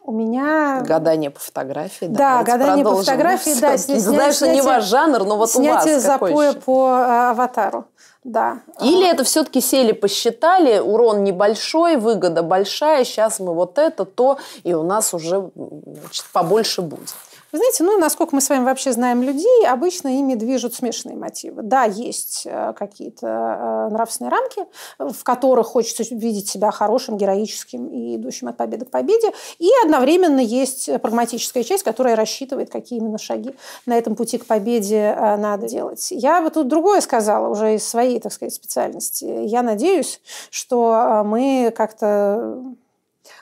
У меня... Гадание по фотографии. Да, да гадание продолжим. по фотографии, да. Снятие, Знаешь, снятие, не ваш жанр, но вот у вас Снятие запоя еще? по а, аватару. Да. А Или это все-таки сели, посчитали, урон небольшой, выгода большая, сейчас мы вот это, то, и у нас уже значит, побольше будет. Вы знаете, ну, насколько мы с вами вообще знаем людей, обычно ими движут смешанные мотивы. Да, есть э, какие-то э, нравственные рамки, в которых хочется видеть себя хорошим, героическим и идущим от победы к победе. И одновременно есть прагматическая часть, которая рассчитывает, какие именно шаги на этом пути к победе э, надо делать. Я бы тут другое сказала уже из своей, так сказать, специальности. Я надеюсь, что мы как-то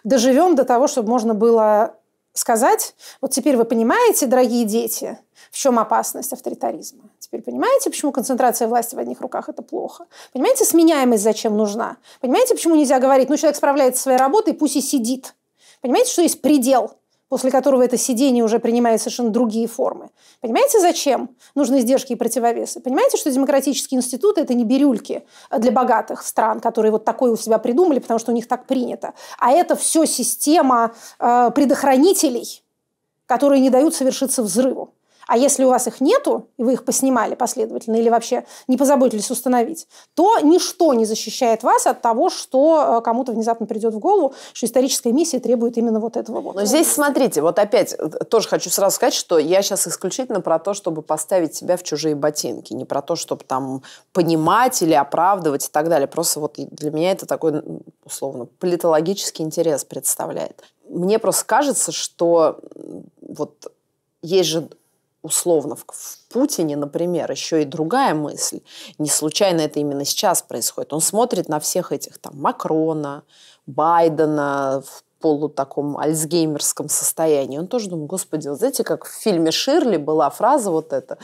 доживем до того, чтобы можно было сказать, вот теперь вы понимаете, дорогие дети, в чем опасность авторитаризма. Теперь понимаете, почему концентрация власти в одних руках – это плохо? Понимаете, сменяемость зачем нужна? Понимаете, почему нельзя говорить, ну, человек справляется со своей работой, пусть и сидит. Понимаете, что есть предел – после которого это сидение уже принимает совершенно другие формы. Понимаете, зачем нужны издержки и противовесы? Понимаете, что демократические институты – это не бирюльки для богатых стран, которые вот такое у себя придумали, потому что у них так принято. А это все система э, предохранителей, которые не дают совершиться взрыву. А если у вас их нету, и вы их поснимали последовательно или вообще не позаботились установить, то ничто не защищает вас от того, что э, кому-то внезапно придет в голову, что историческая миссия требует именно вот этого вот. Но здесь смотрите, вот опять э, тоже хочу сразу сказать, что я сейчас исключительно про то, чтобы поставить себя в чужие ботинки, не про то, чтобы там понимать или оправдывать и так далее. Просто вот для меня это такой, условно, политологический интерес представляет. Мне просто кажется, что вот есть же условно в Путине, например, еще и другая мысль. Не случайно это именно сейчас происходит. Он смотрит на всех этих там Макрона, Байдена в полу таком альцгеймерском состоянии. Он тоже думал, господи, вот знаете, как в фильме Ширли была фраза вот эта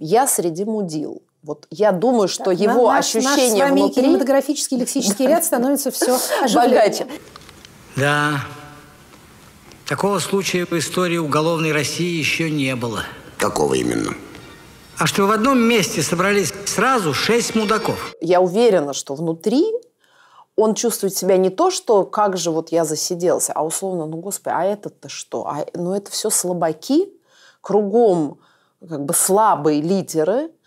«я среди мудил». Вот я думаю, что так, его наш, ощущение наш с вами внутри... кинематографический лексический ряд становится все богаче. Да, такого случая в истории уголовной России еще не было – Какого именно? А что в одном месте собрались сразу шесть мудаков. Я уверена, что внутри он чувствует себя не то, что как же вот я засиделся, а условно, ну, господи, а этот-то что? А, ну, это все слабаки, кругом как бы слабые лидеры –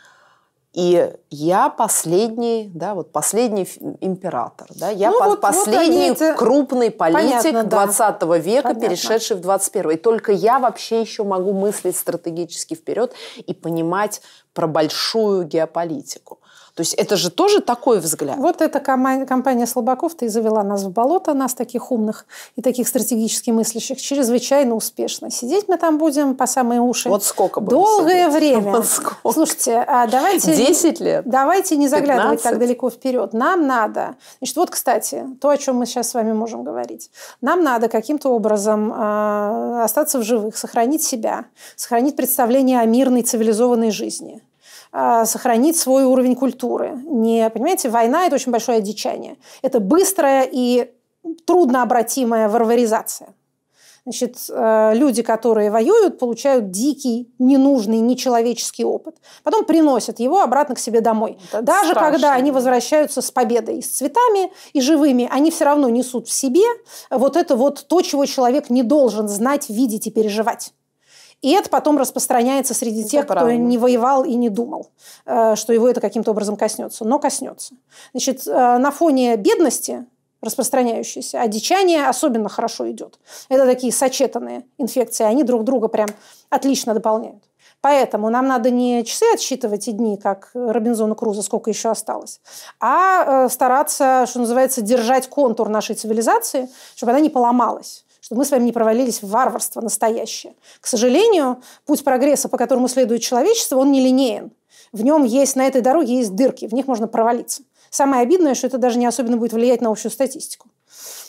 и я последний, да, вот последний император, да, я ну, по вот, последний вот эти... крупный политик Понятно, 20 да. века, Понятно. перешедший в 21. И только я вообще еще могу мыслить стратегически вперед и понимать про большую геополитику. То есть это же тоже такой взгляд. Вот эта компания слабаков ты завела нас в болото, нас таких умных и таких стратегически мыслящих, чрезвычайно успешно. Сидеть мы там будем по самые уши. Вот сколько было. Долгое сидеть. время. Вот сколько. Слушайте, а давайте... 10 лет. Давайте не заглядывать 15. так далеко вперед. Нам надо... Значит, вот, кстати, то, о чем мы сейчас с вами можем говорить. Нам надо каким-то образом э, остаться в живых, сохранить себя, сохранить представление о мирной цивилизованной жизни а, сохранить свой уровень культуры. Не, понимаете, война – это очень большое одичание. Это быстрая и труднообратимая варваризация. Значит, э, люди, которые воюют, получают дикий, ненужный, нечеловеческий опыт. Потом приносят его обратно к себе домой. Это Даже страшно. когда они возвращаются с победой, с цветами и живыми, они все равно несут в себе вот это вот то, чего человек не должен знать, видеть и переживать. И это потом распространяется среди ну, тех, это кто не воевал и не думал, э, что его это каким-то образом коснется. Но коснется. Значит, э, на фоне бедности распространяющейся, Одичание особенно хорошо идет. Это такие сочетанные инфекции, они друг друга прям отлично дополняют. Поэтому нам надо не часы отсчитывать и дни, как Робинзону Круза, сколько еще осталось, а э, стараться, что называется, держать контур нашей цивилизации, чтобы она не поломалась что мы с вами не провалились в варварство настоящее. К сожалению, путь прогресса, по которому следует человечество, он нелинеен. В нем есть, на этой дороге есть дырки, в них можно провалиться. Самое обидное, что это даже не особенно будет влиять на общую статистику.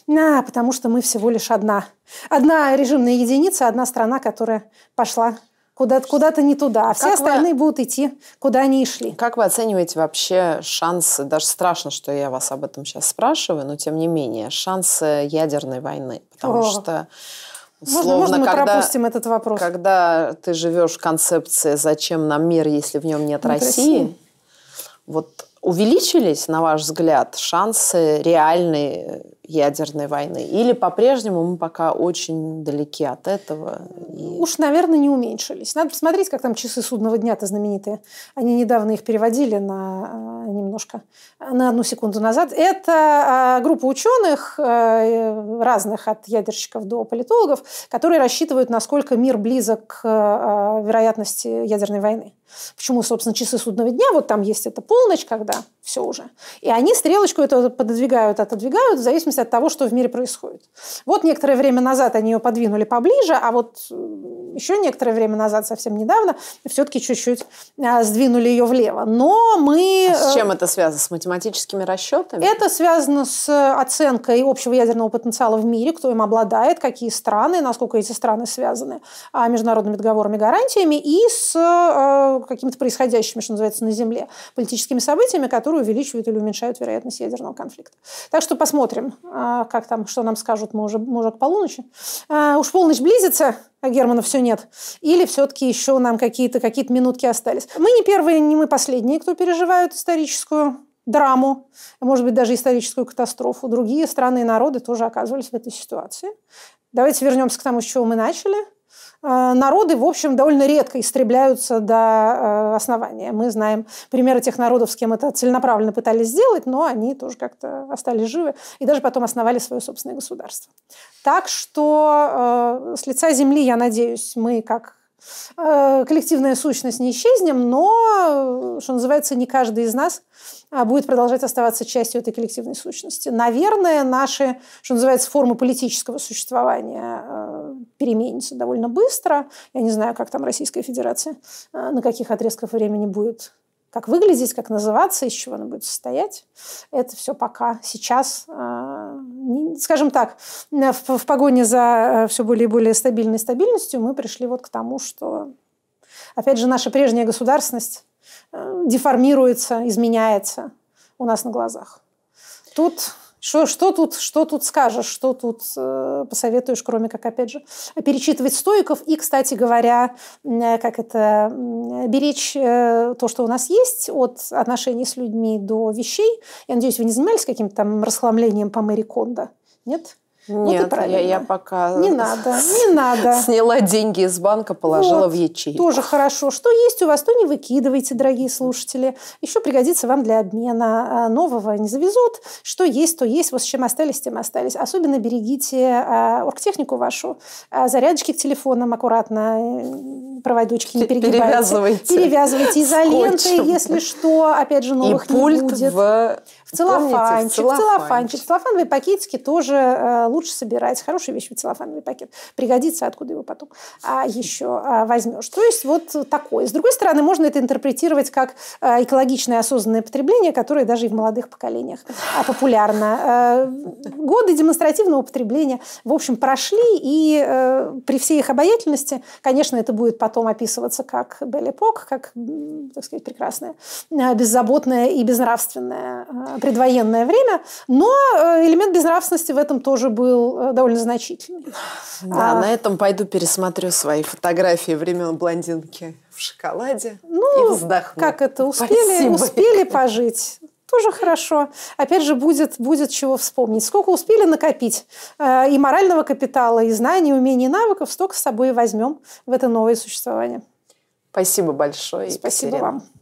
А, потому что мы всего лишь одна. Одна режимная единица, одна страна, которая пошла куда-то куда не туда, а все остальные вы... будут идти, куда они и шли. Как вы оцениваете вообще шансы, даже страшно, что я вас об этом сейчас спрашиваю, но тем не менее, шансы ядерной войны? Потому О. что... Словно, можно, можно когда, мы пропустим этот вопрос. Когда ты живешь в концепции «Зачем нам мир, если в нем нет, нет России?», России, вот Увеличились, на ваш взгляд, шансы реальной э, ядерной войны? Или по-прежнему мы пока очень далеки от этого? И... Уж, наверное, не уменьшились. Надо посмотреть, как там часы судного дня-то знаменитые. Они недавно их переводили на э, немножко, э, на одну секунду назад. Это а, группа ученых, разных от ядерщиков до политологов, которые рассчитывают, насколько мир близок к вероятности ядерной войны. Почему, собственно, часы судного дня, вот там есть эта полночь, когда все уже. И они стрелочку эту пододвигают, отодвигают в зависимости от того, что в мире происходит. Вот некоторое время назад они ее подвинули поближе, а вот еще некоторое время назад, совсем недавно, все-таки чуть-чуть а, сдвинули ее влево. Но мы... А с э, чем это связано? С математическими расчетами? Это связано с э, оценкой общего ядерного потенциала в мире, кто им обладает, какие страны, насколько эти страны связаны а международными договорами и гарантиями, и с э, какими-то происходящими, что называется, на Земле политическими событиями, которые увеличивают или уменьшают вероятность ядерного конфликта. Так что посмотрим, а, как там, что нам скажут мы уже, мы уже к полуночи. А, уж полночь близится, а Германа все нет. Или все-таки еще нам какие-то какие минутки остались. Мы не первые, не мы последние, кто переживают историческую драму, может быть, даже историческую катастрофу. Другие страны и народы тоже оказывались в этой ситуации. Давайте вернемся к тому, с чего мы начали. Э, народы, в общем, довольно редко истребляются до э, основания. Мы знаем примеры тех народов, с кем это целенаправленно пытались сделать, но они тоже как-то остались живы и даже потом основали свое собственное государство. Так что э, с лица земли, я надеюсь, мы как коллективная сущность не исчезнем, но, что называется, не каждый из нас будет продолжать оставаться частью этой коллективной сущности. Наверное, наши, что называется, формы политического существования переменится довольно быстро. Я не знаю, как там Российская Федерация, а, на каких отрезках времени будет как выглядеть, как называться, из чего она будет состоять. Это все пока сейчас, а, скажем так, в погоне за э, все более и более стабильной стабильностью мы пришли вот к тому, что, опять же, наша прежняя государственность э, деформируется, изменяется у нас на глазах. Тут что, что, тут, что тут скажешь, что тут э, посоветуешь, кроме как, опять же, перечитывать стоиков и, кстати говоря, э, как это, э, беречь э, то, что у нас есть, от отношений с людьми до вещей. Я надеюсь, вы не занимались каким-то там расхламлением по Мэри Кондо, нет? Нет, вот и я, я пока не надо, не надо. Сняла деньги из банка, положила вот, в ячейку. Тоже хорошо. Что есть у вас, то не выкидывайте, дорогие слушатели. Еще пригодится вам для обмена. А, нового не завезут. Что есть, то есть. Вот с чем остались, тем остались. Особенно берегите а, оргтехнику вашу, а, зарядочки к телефонам аккуратно, э, проводочки не перегибайте. Перевязывайте. Перевязывайте изолентой, если что. Опять же, новых и не пульт будет. В... В целлофанчик, Помните, в целлофанчик. В целлофановые пакетики тоже э, лучше собирать. Хорошая вещь целлофановый пакет. Пригодится, откуда его потом а, еще а, возьмешь. То есть вот такое. С другой стороны, можно это интерпретировать как а, экологичное осознанное потребление, которое даже и в молодых поколениях а, популярно. А, годы демонстративного потребления, в общем, прошли, и э, при всей их обаятельности, конечно, это будет потом описываться как белепок, как, так сказать, прекрасное, беззаботное и безнравственное предвоенное время, но э, элемент безнравственности в этом тоже будет был э, довольно значительный. Да, а, на этом пойду пересмотрю свои фотографии времен блондинки в шоколаде ну, и вздохну. Как это успели, Спасибо. успели пожить? Тоже хорошо. Опять же, будет, будет чего вспомнить. Сколько успели накопить э, и морального капитала, и знаний, умений, навыков, столько с собой возьмем в это новое существование. Спасибо большое. Спасибо Екатерина. вам.